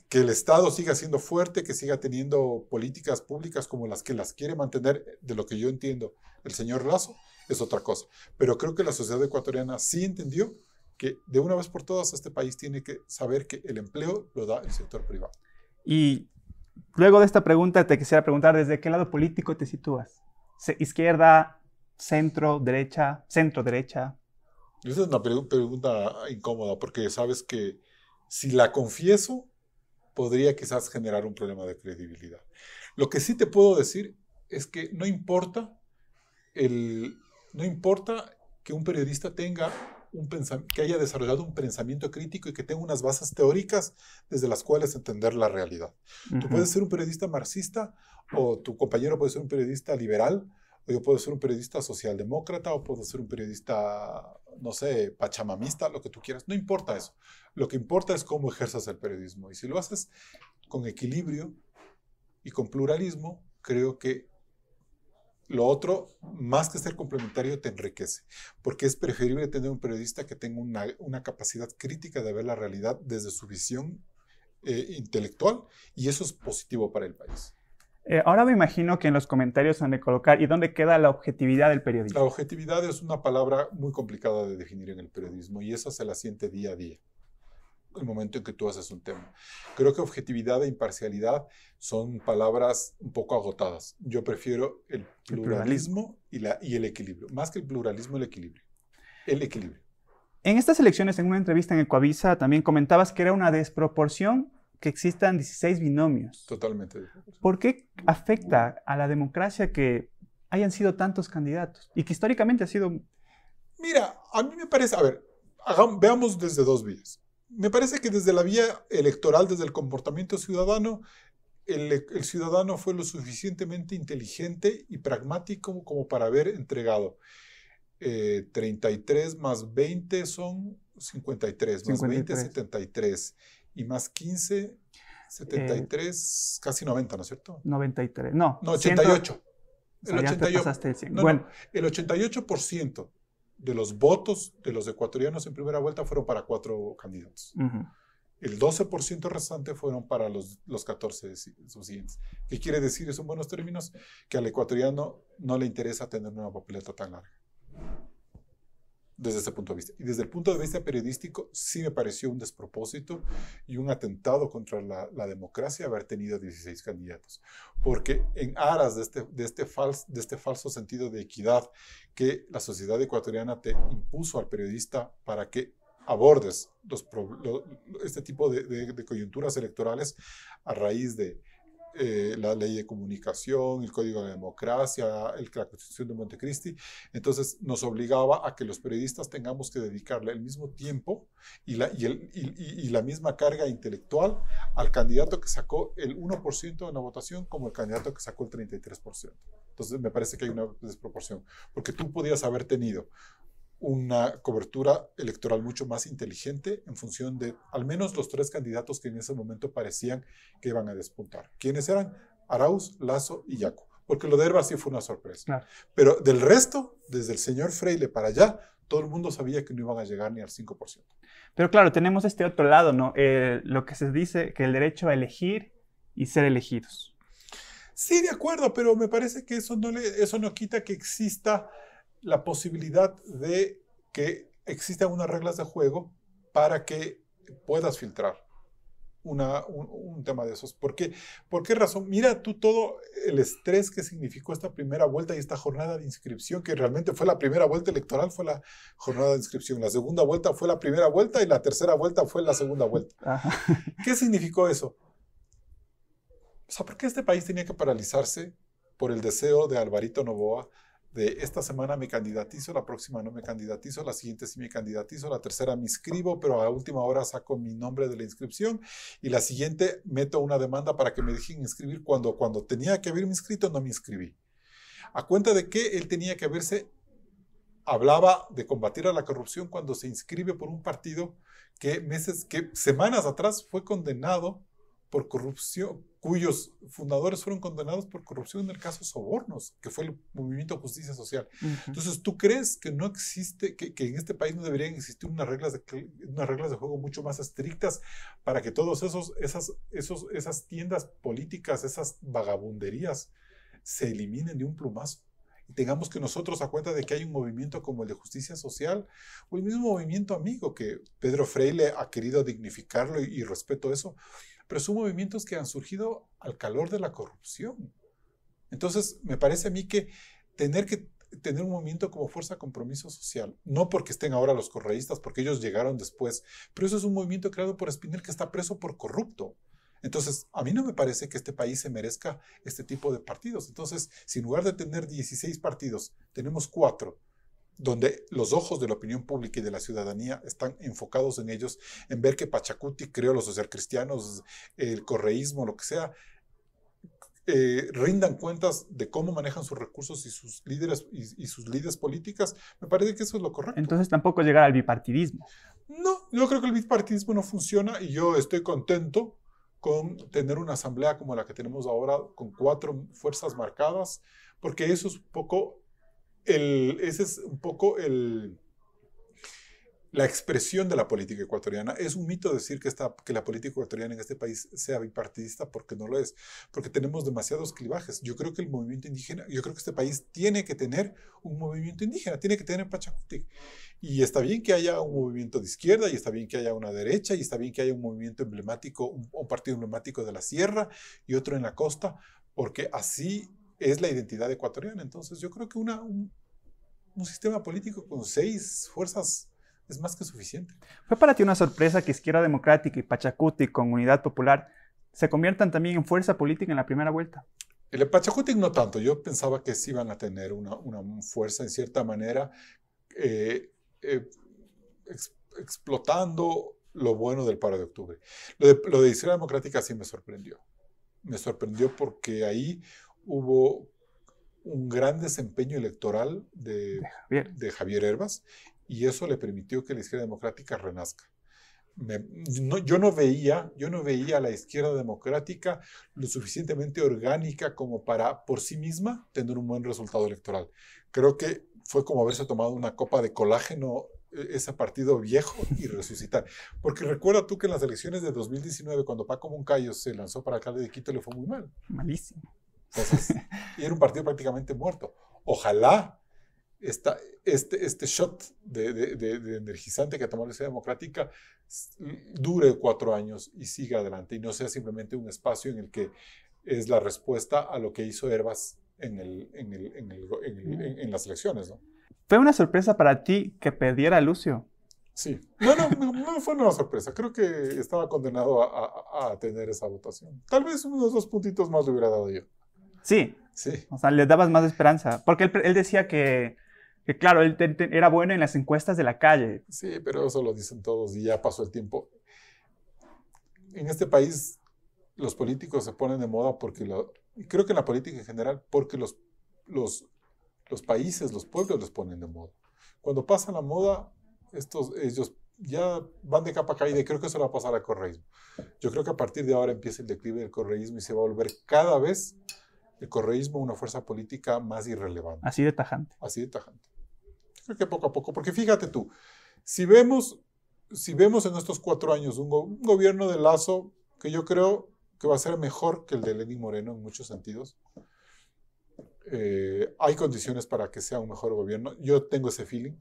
que el Estado siga siendo fuerte, que siga teniendo políticas públicas como las que las quiere mantener, de lo que yo entiendo, el señor Lazo, es otra cosa. Pero creo que la sociedad ecuatoriana sí entendió que de una vez por todas este país tiene que saber que el empleo lo da el sector privado. Y Luego de esta pregunta te quisiera preguntar, ¿desde qué lado político te sitúas? ¿Izquierda, centro, derecha, centro, derecha? Esa es una pregunta incómoda porque sabes que si la confieso, podría quizás generar un problema de credibilidad. Lo que sí te puedo decir es que no importa, el, no importa que un periodista tenga que haya desarrollado un pensamiento crítico y que tenga unas bases teóricas desde las cuales entender la realidad. Tú puedes ser un periodista marxista o tu compañero puede ser un periodista liberal o yo puedo ser un periodista socialdemócrata o puedo ser un periodista, no sé, pachamamista, lo que tú quieras. No importa eso. Lo que importa es cómo ejerzas el periodismo. Y si lo haces con equilibrio y con pluralismo, creo que lo otro, más que ser complementario, te enriquece, porque es preferible tener un periodista que tenga una, capacidad crítica de ver la realidad desde su visión eh, intelectual y eso es positivo para el país. Eh, ahora me imagino que en los comentarios han de colocar y dónde queda la objetividad del periodismo. La objetividad es una palabra muy complicada de definir en el periodismo y eso se la siente día a día el momento en que tú haces un tema. Creo que objetividad e imparcialidad son palabras un poco agotadas. Yo prefiero el pluralismo, Y, la, y el equilibrio. Más que el pluralismo, el equilibrio. El equilibrio. En estas elecciones, en una entrevista en Ecoavisa, también comentabas que era una desproporción que existan 16 binomios. Totalmente. ¿Por qué afecta a la democracia que hayan sido tantos candidatos y que históricamente ha sido... Mira, a mí me parece, a ver, veamos desde dos vías me parece que desde la vía electoral, desde el comportamiento ciudadano, el, ciudadano fue lo suficientemente inteligente y pragmático como para haber entregado 33 eh, más 20 son 53, más 20 73 y más 15 73, casi 90, ¿no es cierto? 93, no. No, 88. el, 88 bueno. el 88% de los votos de los ecuatorianos en primera vuelta fueron para cuatro candidatos. El 12% restante fueron para los, los 14 subsiguientes. ¿Qué quiere decir, eso en buenos términos, que al ecuatoriano no le interesa tener una papeleta tan larga desde ese punto de vista. Y desde el punto de vista periodístico, sí me pareció un despropósito y un atentado contra la, democracia haber tenido 16 candidatos. Porque en aras de este, de, este falso, de este falso sentido de equidad que la sociedad ecuatoriana te impuso al periodista para que abordes los, este tipo de coyunturas electorales a raíz de eh, la ley de comunicación, el Código de Democracia, la Constitución de Montecristi. Entonces nos obligaba a que los periodistas tengamos que dedicarle el mismo tiempo y la, la misma carga intelectual al candidato que sacó el 1% en la votación como el candidato que sacó el 33%. Entonces me parece que hay una desproporción, porque tú podías haber tenido una cobertura electoral mucho más inteligente en función de al menos los tres candidatos que en ese momento parecían que iban a despuntar. ¿Quiénes eran? Arauz, Lazo y Yaco. Porque lo de Herba sí fue una sorpresa. Pero del resto, desde el señor Freile para allá, todo el mundo sabía que no iban a llegar ni al 5%. Pero claro, tenemos este otro lado, ¿no? Eh, lo que se dice que el derecho a elegir y ser elegidos. Sí, de acuerdo, pero me parece que eso no, le, eso no quita que exista la posibilidad de que existan unas reglas de juego para que puedas filtrar un, tema de esos. ¿Por qué? ¿Por qué razón? Mira tú todo el estrés que significó esta primera vuelta y esta jornada de inscripción, que realmente fue la primera vuelta electoral, fue la jornada de inscripción. La segunda vuelta fue la primera vuelta y la tercera vuelta fue la segunda vuelta. ¿Qué significó eso? O sea, ¿por qué este país tenía que paralizarse por el deseo de Alvarito Novoa de esta semana me candidatizo, la próxima no me candidatizo, la siguiente sí me candidatizo, la tercera me inscribo, pero a última hora saco mi nombre de la inscripción y la siguiente meto una demanda para que me dejen inscribir cuando, cuando tenía que haberme inscrito no me inscribí. A cuenta de que él tenía que haberse, hablaba de combatir a la corrupción cuando se inscribe por un partido que meses, que semanas atrás fue condenado por corrupción, cuyos fundadores fueron condenados por corrupción en el caso Sobornos, que fue el movimiento Justicia Social. Entonces, ¿tú crees que no existe, que, en este país no deberían existir unas reglas de, unas reglas de juego mucho más estrictas para que todos esos, esas, esos, esas tiendas políticas, esas vagabunderías, se eliminen de un plumazo? y tengamos que nosotros a cuenta de que hay un movimiento como el de justicia social o el mismo movimiento amigo que Pedro freile ha querido dignificarlo y respeto eso, pero son movimientos que han surgido al calor de la corrupción. Entonces, me parece a mí que tener que tener un movimiento como Fuerza Compromiso Social, no porque estén ahora los correístas, porque ellos llegaron después, pero eso es un movimiento creado por Espinel que está preso por corrupto. Entonces, a mí no me parece que este país se merezca este tipo de partidos. Entonces, si en lugar de tener 16 partidos, tenemos cuatro donde los ojos de la opinión pública y de la ciudadanía están enfocados en ellos, en ver que Pachacuti creo, los socialcristianos, el correísmo, lo que sea, eh, rindan cuentas de cómo manejan sus recursos y sus líderes y, y, sus líderes políticas, me parece que eso es lo correcto. Entonces tampoco llegar al bipartidismo. No, yo creo que el bipartidismo no funciona y yo estoy contento con tener una asamblea como la que tenemos ahora con cuatro fuerzas marcadas, porque eso es un poco el, ese es un poco la expresión de la política ecuatoriana. Es un mito decir que, la política ecuatoriana en este país sea bipartidista porque no lo es, porque tenemos demasiados clivajes. Yo creo que el movimiento indígena, yo creo que este país tiene que tener un movimiento indígena, tiene que tener Pachacutic. Y está bien que haya un movimiento de izquierda, y está bien que haya una derecha, y está bien que haya un movimiento emblemático, un partido emblemático de la sierra y otro en la costa, porque así es la identidad ecuatoriana. Entonces yo creo que una, un, sistema político con seis fuerzas es más que suficiente. ¿Fue para ti una sorpresa que Izquierda Democrática y Pachacuti con Unidad Popular se conviertan también en fuerza política en la primera vuelta? El Pachacuti no tanto. Yo pensaba que sí iban a tener una, una fuerza en cierta manera eh, eh, explotando lo bueno del paro de octubre. Lo de, lo de Izquierda Democrática sí me sorprendió. Me sorprendió porque ahí hubo un gran desempeño electoral de, Javier. Herbas y eso le permitió que la izquierda democrática renazca. yo no veía, yo no veía a la izquierda democrática lo suficientemente orgánica como para por sí misma tener un buen resultado electoral. Creo que fue como haberse tomado una copa de colágeno e, ese partido viejo y resucitar. Porque recuerda tú que en las elecciones de 2019, cuando Paco Moncayo se lanzó para alcalde de Quito, le fue muy mal. Malísimo. y era un partido prácticamente muerto. Ojalá este, este shot de, energizante que tomó la Ciudad Democrática dure cuatro años y siga adelante y no sea simplemente un espacio en el que es la respuesta a lo que hizo Herbas en, el, en, mm. las elecciones. ¿no? ¿Fue una sorpresa para ti que perdiera Lucio? Sí. No, no, no, fue una sorpresa. Creo que estaba condenado a, a, tener esa votación. Tal vez unos dos puntitos más le hubiera dado yo. Sí. O sea, le dabas más esperanza. Porque él, decía que, claro, él era bueno en las encuestas de la calle. Sí, pero eso lo dicen todos y ya pasó el tiempo. En este país, los políticos se ponen de moda porque, lo, creo que en la política en general, porque los, los, los países, los pueblos los ponen de moda. Cuando pasa la moda, estos, ellos ya van de capa caída y creo que eso va a pasar al correísmo. Yo creo que a partir de ahora empieza el declive del correísmo y se va a volver cada vez el correísmo una fuerza política más irrelevante. Así de tajante. Así de tajante. Creo que poco a poco, porque fíjate tú, si vemos, si vemos en estos cuatro años un, gobierno de Lazo, que yo creo que va a ser mejor que el de Lenín Moreno en muchos sentidos, eh, hay condiciones para que sea un mejor gobierno. Yo tengo ese feeling.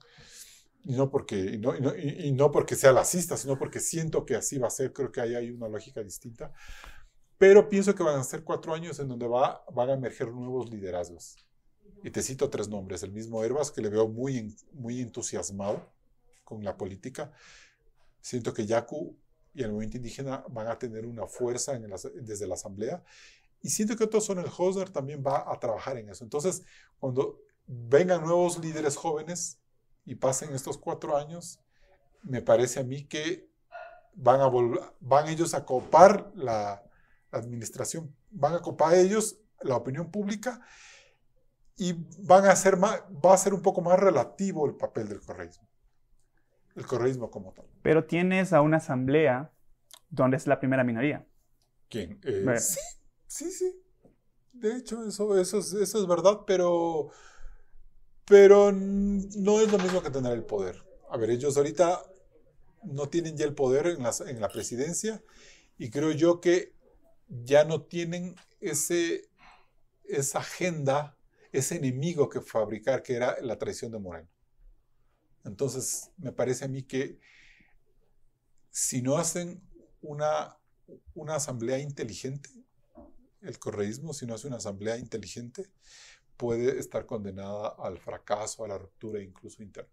Y no, porque, no, y no, y no porque sea lacista, sino porque siento que así va a ser. Creo que ahí hay una lógica distinta pero pienso que van a ser cuatro años en donde va, van a emerger nuevos liderazgos. Y te cito tres nombres. El mismo Herbas, que le veo muy, muy entusiasmado con la política. Siento que Yaku y el movimiento indígena van a tener una fuerza desde la asamblea. Y siento que otros son el Hosner también va a trabajar en eso. Entonces, cuando vengan nuevos líderes jóvenes y pasen estos cuatro años, me parece a mí que van, a van ellos a copar la, administración. Van a copar ellos la opinión pública y van a ser más, va a ser un poco más relativo el papel del correísmo, el correísmo como tal. Pero tienes a una asamblea donde es la primera minoría. ¿Quién? Eh, sí, sí, sí. De hecho, eso, eso, es, eso es verdad, pero, pero no es lo mismo que tener el poder. A ver, ellos ahorita no tienen ya el poder en, en la presidencia y creo yo que ya no tienen ese, esa agenda, ese enemigo que fabricar, que era la traición de Moreno. Entonces, me parece a mí que si no hacen una, una asamblea inteligente, el correísmo, si no hace una asamblea inteligente, puede estar condenada al fracaso, a la ruptura incluso interna.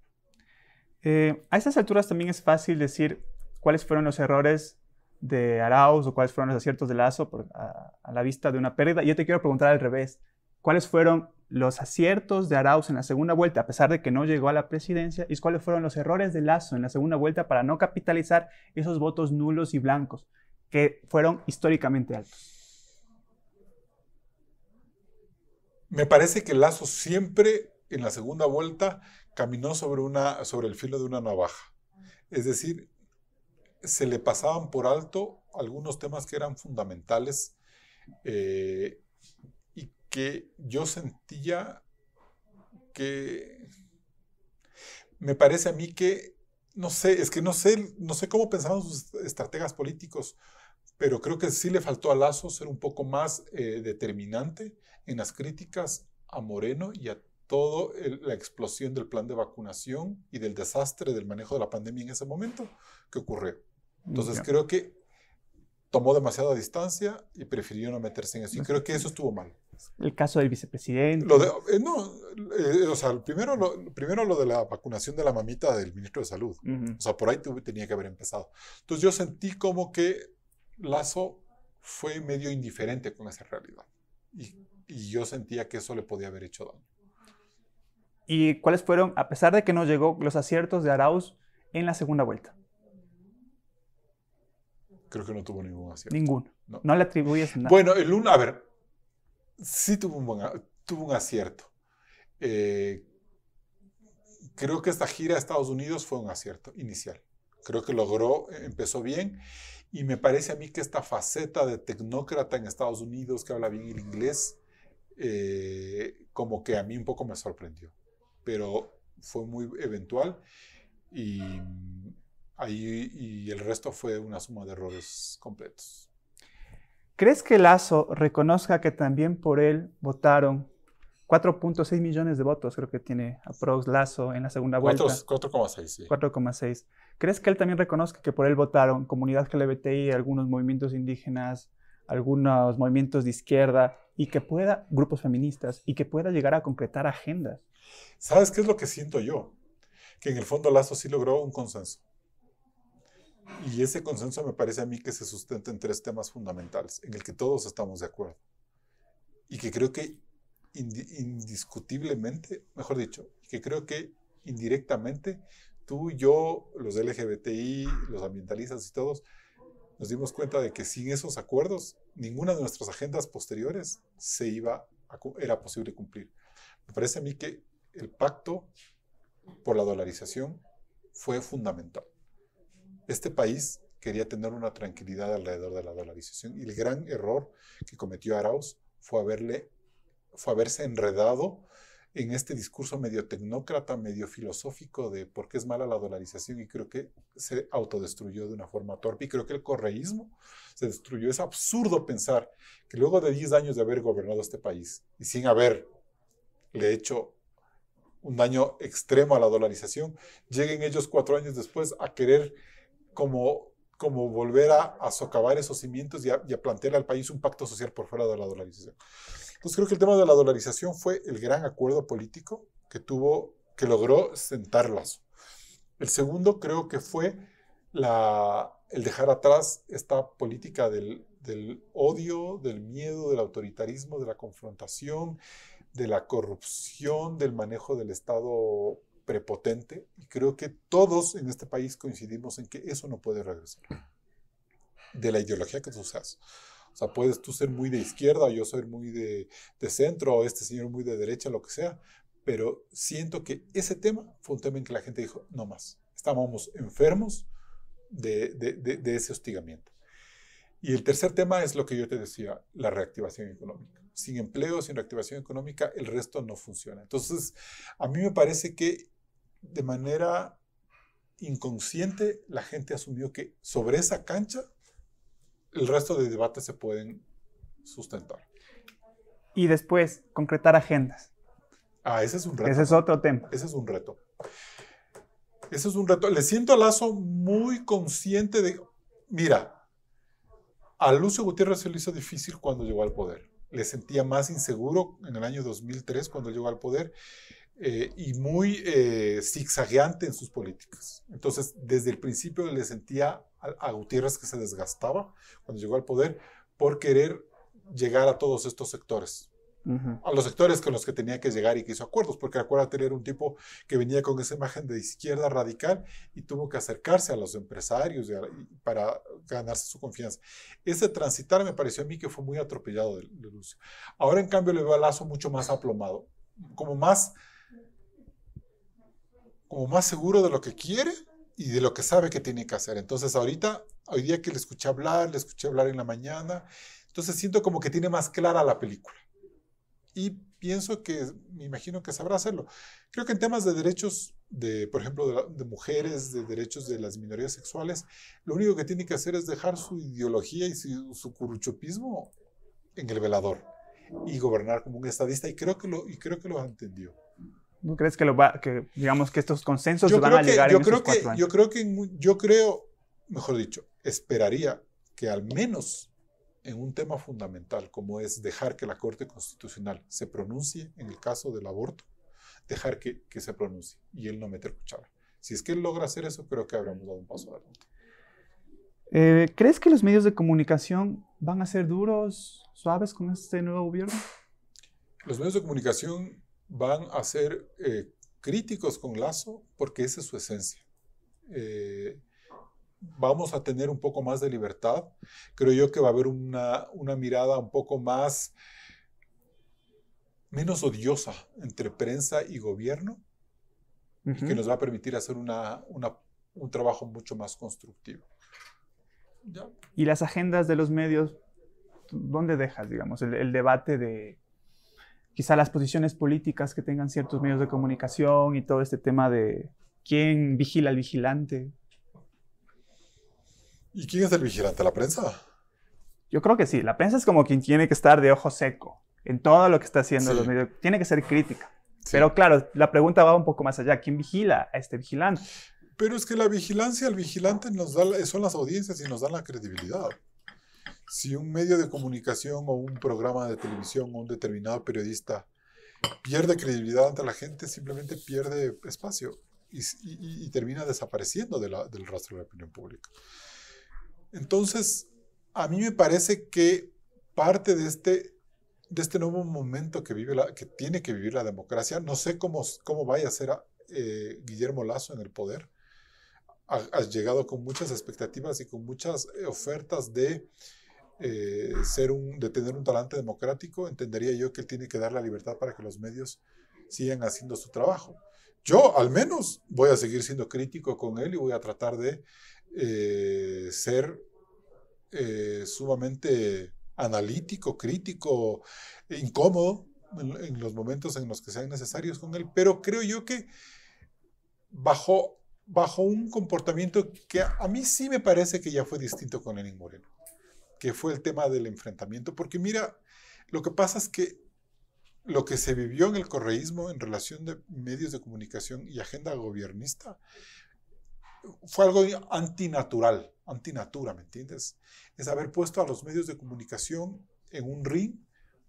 Eh, a estas alturas también es fácil decir cuáles fueron los errores de Arauz o cuáles fueron los aciertos de Lazo a, la vista de una pérdida. Yo te quiero preguntar al revés, ¿cuáles fueron los aciertos de Arauz en la segunda vuelta, a pesar de que no llegó a la presidencia, y cuáles fueron los errores de Lazo en la segunda vuelta para no capitalizar esos votos nulos y blancos que fueron históricamente altos? Me parece que Lazo siempre en la segunda vuelta caminó sobre, una, sobre el filo de una navaja. Es decir, se le pasaban por alto algunos temas que eran fundamentales eh, y que yo sentía que me parece a mí que, no sé, es que no sé, no sé cómo pensaban sus estrategas políticos, pero creo que sí le faltó a Lazo ser un poco más eh, determinante en las críticas a Moreno y a toda la explosión del plan de vacunación y del desastre del manejo de la pandemia en ese momento que ocurrió. Entonces creo que tomó demasiada distancia y prefirió no meterse en eso. Y creo que eso estuvo mal. El caso del vicepresidente. Eh, no, eh, o sea, primero lo, primero lo de la vacunación de la mamita del ministro de Salud. O sea, por ahí tenía que haber empezado. Entonces yo sentí como que Lazo fue medio indiferente con esa realidad. Y, y yo sentía que eso le podía haber hecho daño. ¿Y cuáles fueron, a pesar de que no llegó, los aciertos de Arauz en la segunda vuelta? Creo que no tuvo ningún acierto. Ninguno. No, le atribuyes nada. Bueno, el uno, a ver, sí tuvo un, tuvo un acierto. Eh, creo que esta gira a Estados Unidos fue un acierto inicial. Creo que logró, eh, empezó bien. Y me parece a mí que esta faceta de tecnócrata en Estados Unidos que habla bien el inglés, eh, como que a mí un poco me sorprendió. Pero fue muy eventual y y el resto fue una suma de errores completos. ¿Crees que Lazo reconozca que también por él votaron 4.6 millones de votos, creo que tiene aprox Lazo en la segunda vuelta? 4,6, sí. 4,6. ¿Crees que él también reconozca que por él votaron comunidad LGBTI, algunos movimientos indígenas, algunos movimientos de izquierda y que pueda, grupos feministas, y que pueda llegar a concretar agendas? ¿Sabes qué es lo que siento yo? Que en el fondo Lazo sí logró un consenso. Y ese consenso me parece a mí que se sustenta en tres temas fundamentales, en el que todos estamos de acuerdo. Y que creo que indiscutiblemente, mejor dicho, que creo que indirectamente tú, yo, los LGBTI, los ambientalistas y todos, nos dimos cuenta de que sin esos acuerdos, ninguna de nuestras agendas posteriores se iba era posible cumplir. Me parece a mí que el pacto por la dolarización fue fundamental. Este país quería tener una tranquilidad alrededor de la dolarización y el gran error que cometió Arauz fue, haberle, fue haberse enredado en este discurso medio tecnócrata, medio filosófico de por qué es mala la dolarización y creo que se autodestruyó de una forma torpe y creo que el correísmo se destruyó. Es absurdo pensar que luego de 10 años de haber gobernado este país y sin haberle hecho un daño extremo a la dolarización, lleguen ellos cuatro años después a querer como, como volver a, socavar esos cimientos y a, plantear al país un pacto social por fuera de la dolarización. Entonces creo que el tema de la dolarización fue el gran acuerdo político que tuvo, que logró sentar Lazo. El segundo creo que fue el dejar atrás esta política del, del odio, del miedo, del autoritarismo, de la confrontación, de la corrupción, del manejo del Estado prepotente y creo que todos en este país coincidimos en que eso no puede regresar de la ideología que tú seas. O sea, puedes tú ser muy de izquierda, yo soy muy de, de centro, o este señor muy de derecha, lo que sea, pero siento que ese tema fue un tema en que la gente dijo, no más, estábamos enfermos de, de, de ese hostigamiento. Y el tercer tema es lo que yo te decía, la reactivación económica. Sin empleo, sin reactivación económica, el resto no funciona. Entonces, a mí me parece que de manera inconsciente la gente asumió que sobre esa cancha el resto de debates se pueden sustentar. Y después, concretar agendas. Ah, ese es un reto. Ese es otro tema. Ese es un reto. Ese es un reto. Le siento a Lazo muy consciente de, mira, a Lucio Gutiérrez se le hizo difícil cuando llegó al poder. Le sentía más inseguro en el año 2003 cuando llegó al poder eh, y muy eh, zigzagueante en sus políticas. Entonces, desde el principio le sentía a, Gutiérrez que se desgastaba cuando llegó al poder por querer llegar a todos estos sectores. A los sectores con los que tenía que llegar y que hizo acuerdos, porque acuérdate, era un tipo que venía con esa imagen de izquierda radical y tuvo que acercarse a los empresarios para ganarse su confianza. Ese transitar me pareció a mí que fue muy atropellado de, de Lucio. Ahora, en cambio, le veo a Lazo mucho más aplomado, como más como más seguro de lo que quiere y de lo que sabe que tiene que hacer. Entonces ahorita, hoy día que le escuché hablar, le escuché hablar en la mañana, entonces siento como que tiene más clara la película. Y pienso que, me imagino que sabrá hacerlo. Creo que en temas de derechos, de, por ejemplo, de, mujeres, de derechos de las minorías sexuales, lo único que tiene que hacer es dejar su ideología y su, su curuchopismo en el velador y gobernar como un estadista y creo que lo, y creo que lo entendió. ¿No crees que, lo va, que digamos que estos consensos se van a llegar yo en creo cuatro que, Yo creo que yo creo, mejor dicho, esperaría que al menos en un tema fundamental como es dejar que la Corte Constitucional se pronuncie en el caso del aborto, dejar que, que se pronuncie y él no meter cuchara. Si es que él logra hacer eso, creo que habremos dado un paso adelante. Eh, ¿Crees que los medios de comunicación van a ser duros, suaves con este nuevo gobierno? Los medios de comunicación van a ser eh, críticos con Lazo porque esa es su esencia. Eh, vamos a tener un poco más de libertad. Creo yo que va a haber una, mirada un poco más, menos odiosa entre prensa y gobierno, que nos va a permitir hacer un trabajo mucho más constructivo. ¿Y las agendas de los medios? ¿Dónde dejas, digamos, el debate de, quizá las posiciones políticas que tengan ciertos medios de comunicación y todo este tema de quién vigila al vigilante. ¿Y quién es el vigilante? ¿La prensa? Yo creo que sí, la prensa es como quien tiene que estar de ojo seco en todo lo que está haciendo los medios, tiene que ser crítica. Pero claro, la pregunta va un poco más allá, ¿quién vigila a este vigilante? Pero es que la vigilancia, al vigilante nos da, son las audiencias y nos dan la credibilidad si un medio de comunicación o un programa de televisión o un determinado periodista pierde credibilidad ante la gente, simplemente pierde espacio y, termina desapareciendo del rastro de la opinión pública. Entonces, a mí me parece que parte de este, de este nuevo momento que, vive la, que tiene que vivir la democracia, no sé cómo, cómo vaya a ser eh, Guillermo Lazo en el poder. Has ha llegado con muchas expectativas y con muchas eh, ofertas de eh, ser de tener un talante democrático, entendería yo que él tiene que dar la libertad para que los medios sigan haciendo su trabajo. Yo al menos voy a seguir siendo crítico con él y voy a tratar de eh, ser eh, sumamente analítico, crítico, incómodo en, los momentos en los que sean necesarios con él, pero creo yo que bajo, bajo un comportamiento que a, mí sí me parece que ya fue distinto con Lenin Moreno que fue el tema del enfrentamiento, porque mira, lo que pasa es que lo que se vivió en el correísmo en relación de medios de comunicación y agenda gobernista fue algo antinatural, antinatura, ¿me entiendes? Es haber puesto a los medios de comunicación en un ring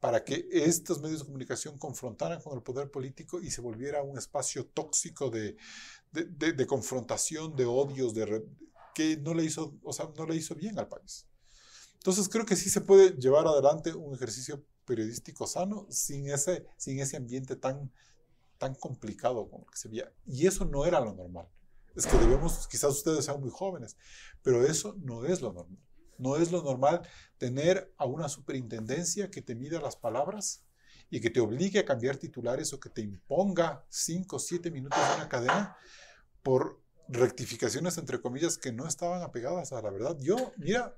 para que estos medios de comunicación confrontaran con el poder político y se volviera un espacio tóxico de, de, de confrontación, de odios, que no le hizo, o sea, no le hizo bien al país. Entonces creo que sí se puede llevar adelante un ejercicio periodístico sano sin ese, sin ese ambiente tan, tan complicado como el que se veía. Y eso no era lo normal. Es que debemos, quizás ustedes sean muy jóvenes, pero eso no es lo normal. No es lo normal tener a una superintendencia que te mida las palabras y que te obligue a cambiar titulares o que te imponga cinco o siete minutos de una cadena por rectificaciones, entre comillas, que no estaban apegadas a la verdad. Yo, mira,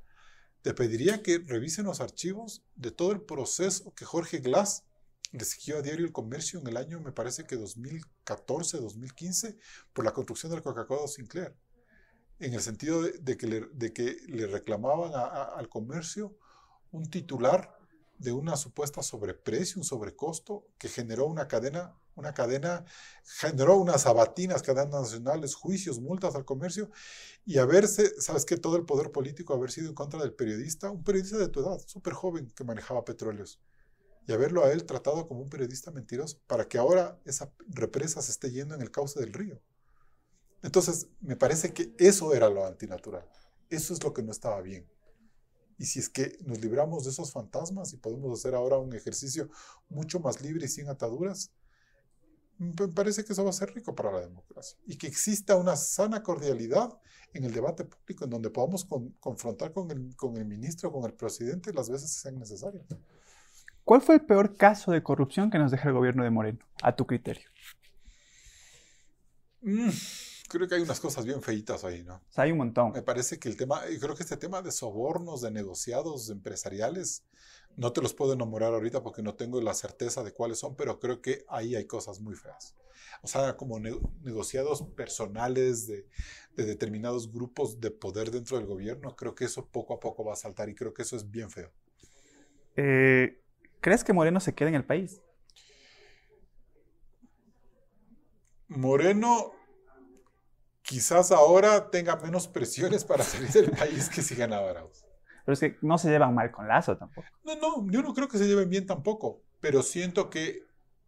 te pediría que revisen los archivos de todo el proceso que Jorge Glass le siguió a Diario el Comercio en el año, me parece que 2014, 2015, por la construcción del Coca-Cola Sinclair. En el sentido de, que, le, de reclamaban al comercio un titular de una supuesta sobreprecio, un sobrecosto que generó una cadena una cadena generó unas abatinas, cadenas nacionales, juicios, multas al comercio y haberse, sabes que todo el poder político haber sido en contra del periodista, un periodista de tu edad, súper joven que manejaba petróleos, y haberlo a él tratado como un periodista mentiroso para que ahora esa represa se esté yendo en el cauce del río. Entonces, me parece que eso era lo antinatural, eso es lo que no estaba bien. Y si es que nos libramos de esos fantasmas y podemos hacer ahora un ejercicio mucho más libre y sin ataduras, me parece que eso va a ser rico para la democracia y que exista una sana cordialidad en el debate público en donde podamos confrontar con el, con el ministro, con el presidente las veces que sean necesarias. ¿Cuál fue el peor caso de corrupción que nos deja el gobierno de Moreno, a tu criterio? Mm, creo que hay unas cosas bien feitas ahí, ¿no? hay un montón. Me parece que el tema, creo que este tema de sobornos, de negociados empresariales, no te los puedo enamorar ahorita porque no tengo la certeza de cuáles son, pero creo que ahí hay cosas muy feas. O sea, como negociados personales de, determinados grupos de poder dentro del gobierno, creo que eso poco a poco va a saltar y creo que eso es bien feo. Eh, ¿Crees que Moreno se quede en el país? Moreno quizás ahora tenga menos presiones para salir del país que si ganaba Arauz pero es que no se llevan mal con Lazo tampoco. No, no, yo no creo que se lleven bien tampoco, pero siento que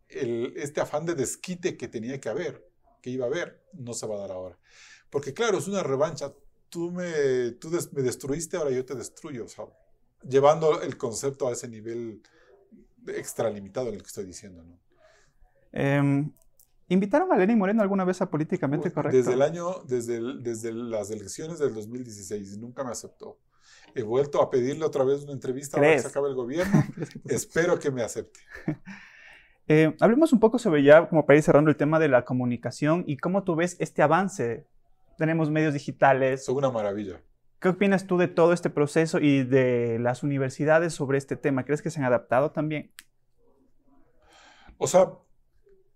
este afán de desquite que tenía que haber, que iba a haber, no se va a dar ahora. Porque claro, es una revancha. Tú me, tú destruiste, ahora yo te destruyo. llevando el concepto a ese nivel extralimitado en el que estoy diciendo. ¿no? Em, ¿Invitaron a Lenín Moreno alguna vez a Políticamente Correcto? Desde el año, desde, desde las elecciones del 2016, nunca me aceptó. He vuelto a pedirle otra vez una entrevista ¿Crees? ahora que se acaba el gobierno. Espero que me acepte. Eh, hablemos un poco sobre ya, como para ir cerrando el tema de la comunicación y cómo tú ves este avance. Tenemos medios digitales. Son una maravilla. ¿Qué opinas tú de todo este proceso y de las universidades sobre este tema? ¿Crees que se han adaptado también? O sea,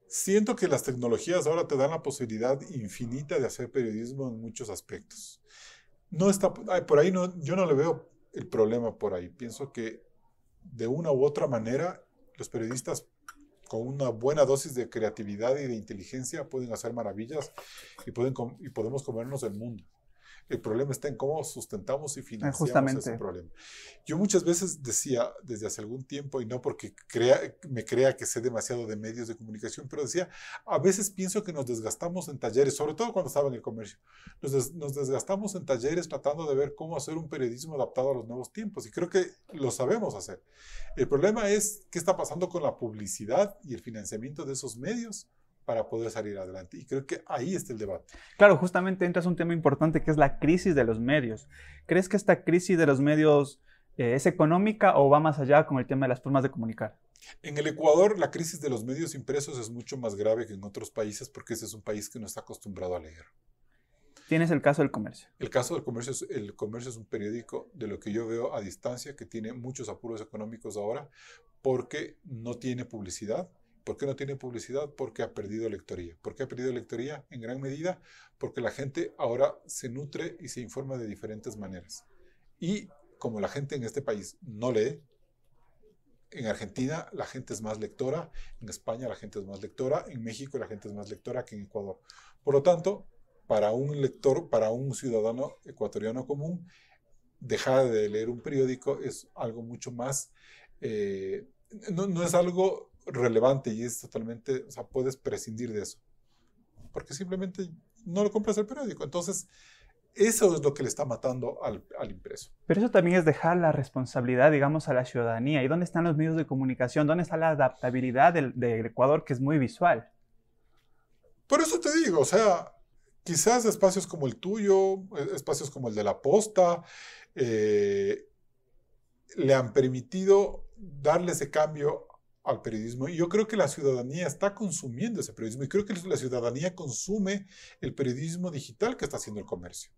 siento que las tecnologías ahora te dan la posibilidad infinita de hacer periodismo en muchos aspectos. No está, por ahí no, yo no le veo el problema por ahí. Pienso que de una u otra manera los periodistas con una buena dosis de creatividad y de inteligencia pueden hacer maravillas y, pueden y podemos comernos el mundo. El problema está en cómo sustentamos y ah, financiamos ese problema. Yo muchas veces decía desde hace algún tiempo, y no porque me crea que sé demasiado de medios de comunicación, pero decía, a veces pienso que nos desgastamos en talleres, sobre todo cuando estaba en el comercio, nos, nos desgastamos en talleres tratando de ver cómo hacer un periodismo adaptado a los nuevos tiempos, y creo que lo sabemos hacer. El problema es qué está pasando con la publicidad y el financiamiento de esos medios para poder salir adelante. Y creo que ahí está el debate. Claro, justamente entras un tema importante que es la crisis de los medios. ¿Crees que esta crisis de los medios eh, es económica o va más allá con el tema de las formas de comunicar? En el Ecuador la crisis de los medios impresos es mucho más grave que en otros países porque ese es un país que no está acostumbrado a leer. Tienes el caso del comercio. El caso del comercio el comercio es un periódico de lo que yo veo a distancia que tiene muchos apuros económicos ahora porque no tiene publicidad, ¿Por qué no tiene publicidad? Porque ha perdido lectoría. ¿Por qué ha perdido lectoría? En gran medida porque la gente ahora se nutre y se informa de diferentes maneras. Y como la gente en este país no lee, en Argentina la gente es más lectora, en España la gente es más lectora, en México la gente es más lectora que en Ecuador. Por lo tanto, para un lector, para un ciudadano ecuatoriano común, dejar de leer un periódico es algo mucho más, eh, no, no, es algo relevante y es totalmente, o sea, puedes prescindir de eso. Porque simplemente no lo compras el periódico. Entonces, eso es lo que le está matando al, impreso. Pero eso también es dejar la responsabilidad, digamos, a la ciudadanía. ¿Y dónde están los medios de comunicación? ¿Dónde está la adaptabilidad del, Ecuador, que es muy visual? Por eso te digo, o sea, quizás espacios como el tuyo, eh, espacios como el de la posta, eh, le han permitido darle ese cambio al periodismo. Y yo creo que la ciudadanía está consumiendo ese periodismo y creo que la ciudadanía consume el periodismo digital que está haciendo el comercio.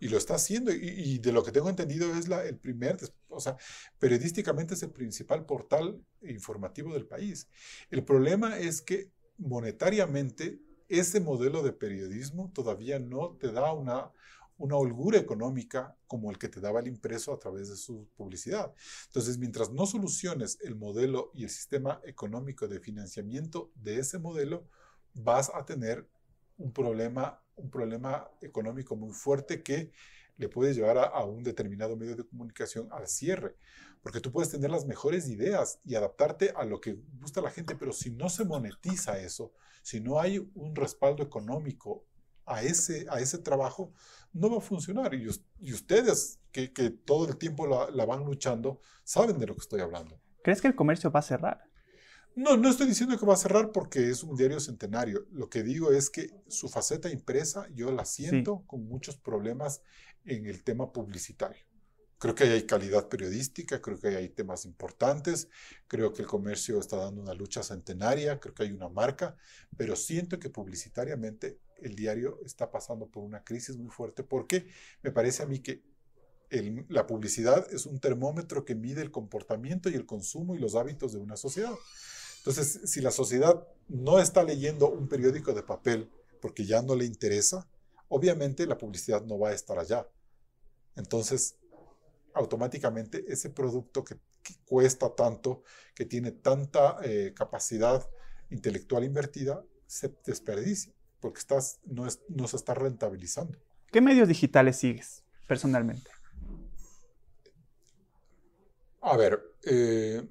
Y lo está haciendo y, de lo que tengo entendido es la, el primer, o sea, periodísticamente es el principal portal informativo del país. El problema es que monetariamente ese modelo de periodismo todavía no te da una, una holgura económica como el que te daba el impreso a través de su publicidad. Entonces, mientras no soluciones el modelo y el sistema económico de financiamiento de ese modelo, vas a tener un problema, un problema económico muy fuerte que le puede llevar a, un determinado medio de comunicación al cierre. Porque tú puedes tener las mejores ideas y adaptarte a lo que gusta a la gente, pero si no se monetiza eso, si no hay un respaldo económico a ese, a ese trabajo, no va a funcionar. Y, ustedes que, todo el tiempo la, van luchando, saben de lo que estoy hablando. ¿Crees que el comercio va a cerrar? No, no estoy diciendo que va a cerrar porque es un diario centenario. Lo que digo es que su faceta impresa yo la siento con muchos problemas en el tema publicitario. Creo que ahí hay calidad periodística, creo que hay temas importantes, creo que el comercio está dando una lucha centenaria, creo que hay una marca, pero siento que publicitariamente el diario está pasando por una crisis muy fuerte porque me parece a mí que la publicidad es un termómetro que mide el comportamiento y el consumo y los hábitos de una sociedad. Entonces, si la sociedad no está leyendo un periódico de papel porque ya no le interesa, obviamente la publicidad no va a estar allá. Entonces, automáticamente ese producto que, cuesta tanto, que tiene tanta eh, capacidad intelectual invertida, se desperdicia porque estás, no, se está rentabilizando. ¿Qué medios digitales sigues personalmente? A ver, eh,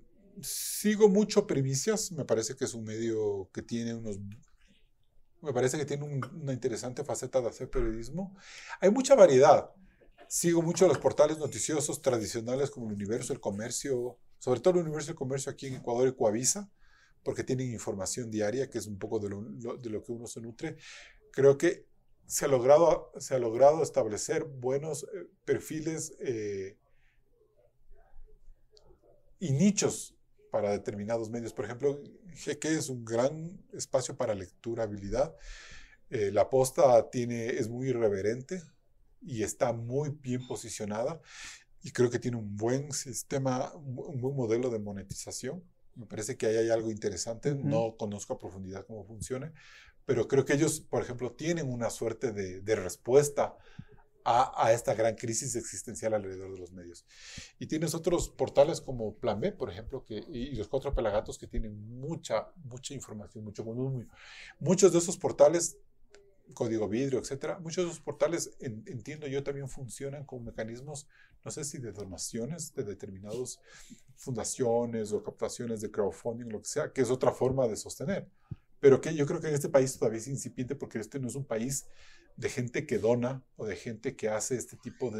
sigo mucho Primicias, me parece que es un medio que tiene unos... Me parece que tiene una interesante faceta de hacer periodismo. Hay mucha variedad. Sigo mucho los portales noticiosos tradicionales como el Universo, el Comercio, sobre todo el Universo, del Comercio aquí en Ecuador y Coavisa porque tienen información diaria, que es un poco de lo, que uno se nutre. Creo que se ha logrado, se ha logrado establecer buenos eh, perfiles eh, y nichos para determinados medios. Por ejemplo, GQ es un gran espacio para lecturabilidad. Eh, la posta tiene, es muy irreverente y está muy bien posicionada y creo que tiene un buen sistema, un buen modelo de monetización me parece que ahí hay algo interesante. No conozco a profundidad cómo funciona, pero creo que ellos, por ejemplo, tienen una suerte de, respuesta a, esta gran crisis existencial alrededor de los medios. Y tienes otros portales como Plan B, por ejemplo, que, y, los cuatro pelagatos que tienen mucha, mucha información, mucho Muchos de esos portales Código Vidrio, etcétera. Muchos de esos portales, entiendo yo, también funcionan con mecanismos, no sé si de donaciones de determinados fundaciones o captaciones de crowdfunding, lo que sea, que es otra forma de sostener. Pero que yo creo que en este país todavía es incipiente porque este no es un país de gente que dona o de gente que hace este tipo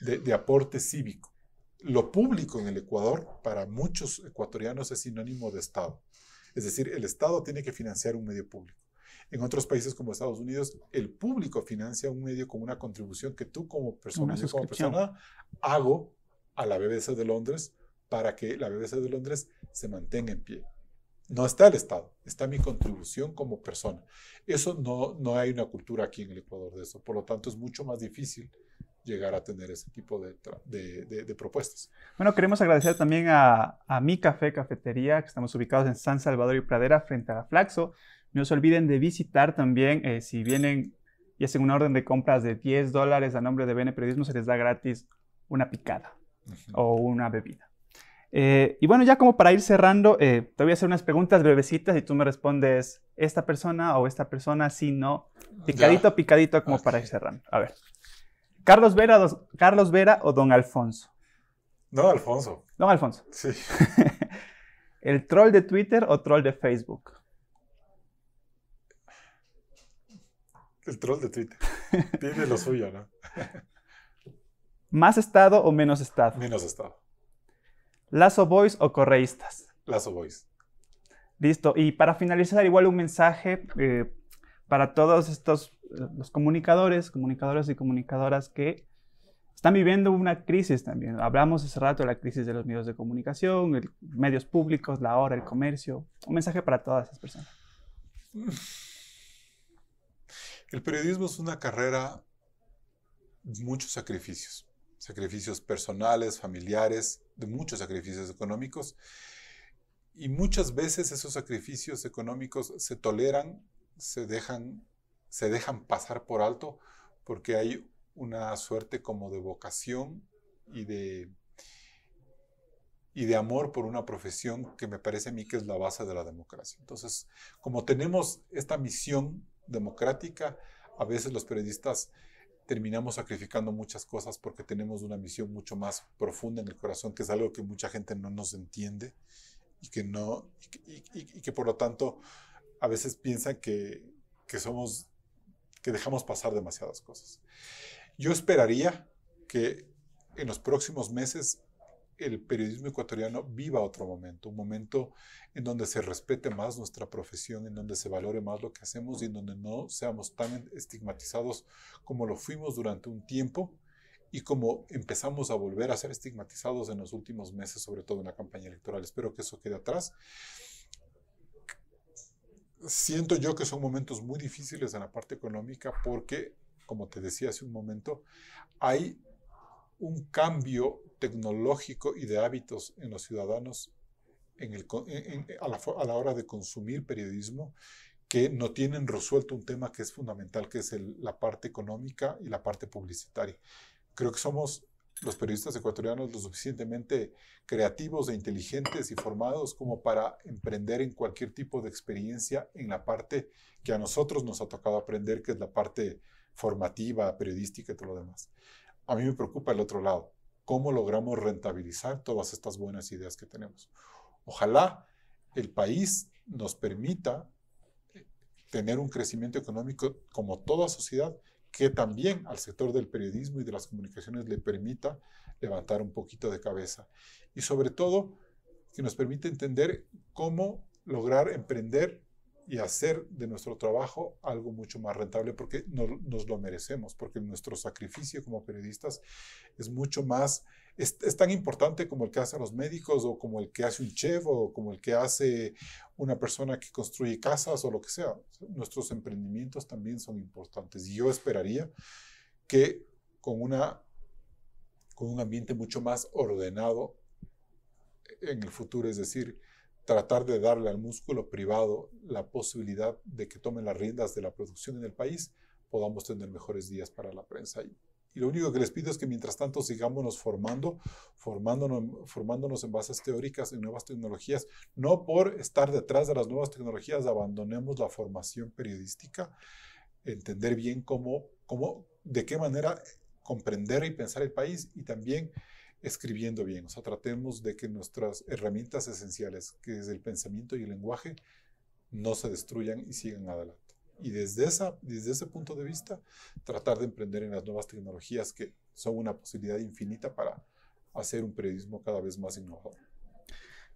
de aporte cívico. Lo público en el Ecuador, para muchos ecuatorianos, es sinónimo de Estado. Es decir, el Estado tiene que financiar un medio público. En otros países como Estados Unidos, el público financia un medio con una contribución que tú como persona, hago a la BBC de Londres para que la BBC de Londres se mantenga en pie. No está el Estado, está mi contribución como persona. Eso no, no hay una cultura aquí en el Ecuador de eso. Por lo tanto, es mucho más difícil llegar a tener ese tipo de, de, propuestas. Bueno, queremos agradecer también a, a Mi Café Cafetería, que estamos ubicados en San Salvador y Pradera, frente a la Flaxo. No se olviden de visitar también, eh, si vienen y hacen una orden de compras de 10 dólares a nombre de BN Periodismo, se les da gratis una picada o una bebida. Eh, y bueno, ya como para ir cerrando, eh, te voy a hacer unas preguntas brevecitas y tú me respondes esta persona o esta persona, si no, picadito, picadito, como para ir cerrando. A ver. Carlos Vera, Carlos Vera o Don Alfonso. Don Alfonso. Don Alfonso. Sí. ¿El troll de Twitter o troll de Facebook? El troll de Twitter. Tiene lo suyo, ¿no? ¿Más Estado o menos Estado? Menos Estado. ¿Lazo Boys o correístas? Lazo Boys. Listo. Y para finalizar, igual un mensaje eh, para todos estos eh, los comunicadores, comunicadores y comunicadoras que están viviendo una crisis también. Hablamos hace rato de la crisis de los medios de comunicación, medios públicos, la hora, el comercio. Un mensaje para todas esas personas. El periodismo es una carrera de muchos sacrificios, sacrificios personales, familiares, de muchos sacrificios económicos. Y muchas veces esos sacrificios económicos se toleran, se dejan, se dejan pasar por alto porque hay una suerte como de vocación y de, y de amor por una profesión que me parece a mí que es la base de la democracia. Entonces, como tenemos esta misión democrática, a veces los periodistas terminamos sacrificando muchas cosas porque tenemos una misión mucho más profunda en el corazón, que es algo que mucha gente no nos entiende y que, no, y, que por lo tanto a veces piensan que, que, somos, que dejamos pasar demasiadas cosas. Yo esperaría que en los próximos meses el periodismo ecuatoriano viva otro momento, un momento en donde se respete más nuestra profesión, en donde se valore más lo que hacemos y en donde no seamos tan estigmatizados como lo fuimos durante un tiempo y como empezamos a volver a ser estigmatizados en los últimos meses, sobre todo en la campaña electoral. Espero que eso quede atrás. Siento yo que son momentos muy difíciles en la parte económica porque, como te decía hace un momento, hay un cambio tecnológico y de hábitos en los ciudadanos a, la, hora de consumir periodismo que no tienen resuelto un tema que es fundamental, que es la parte económica y la parte publicitaria. Creo que somos los periodistas ecuatorianos lo suficientemente creativos e inteligentes y formados como para emprender en cualquier tipo de experiencia en la parte que a nosotros nos ha tocado aprender, que es la parte formativa, periodística y todo lo demás. A mí me preocupa el otro lado, cómo logramos rentabilizar todas estas buenas ideas que tenemos. Ojalá el país nos permita eh, tener un crecimiento económico como toda sociedad, que también al sector del periodismo y de las comunicaciones le permita levantar un poquito de cabeza. Y sobre todo, que nos permita entender cómo lograr emprender y hacer de nuestro trabajo algo mucho más rentable porque no, nos lo merecemos, porque nuestro sacrificio como periodistas es mucho más, es, tan importante como el que hacen los médicos o como el que hace un chef o como el que hace una persona que construye casas o lo que sea. Nuestros emprendimientos también son importantes y yo esperaría que con, una, con un ambiente mucho más ordenado en el futuro, es decir, tratar de darle al músculo privado la posibilidad de que tomen las riendas de la producción en el país, podamos tener mejores días para la prensa. Y, y lo único que les pido es que mientras tanto sigámonos formando, formándonos, formándonos en bases teóricas, en nuevas tecnologías. No por estar detrás de las nuevas tecnologías abandonemos la formación periodística, entender bien cómo, cómo de qué manera comprender y pensar el país y también escribiendo bien. O sea, tratemos de que nuestras herramientas esenciales, que es el pensamiento y el lenguaje, no se destruyan y sigan adelante. Y desde, esa, desde ese punto de vista, tratar de emprender en las nuevas tecnologías que son una posibilidad infinita para hacer un periodismo cada vez más innovador.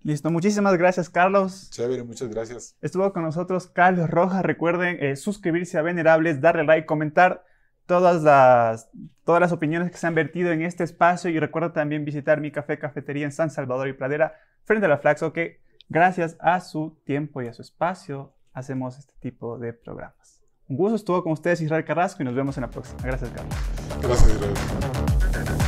Listo, muchísimas gracias Carlos. Chévere, muchas gracias. Estuvo con nosotros Carlos Rojas. Recuerden eh, suscribirse a Venerables, darle like, comentar todas las, todas las opiniones que se han vertido en este espacio y recuerdo también visitar mi café cafetería en San Salvador y Pradera frente a la Flaxo que gracias a su tiempo y a su espacio hacemos este tipo de programas. Un gusto estuvo con ustedes Israel Carrasco y nos vemos en la próxima. Gracias Carlos. Gracias Israel.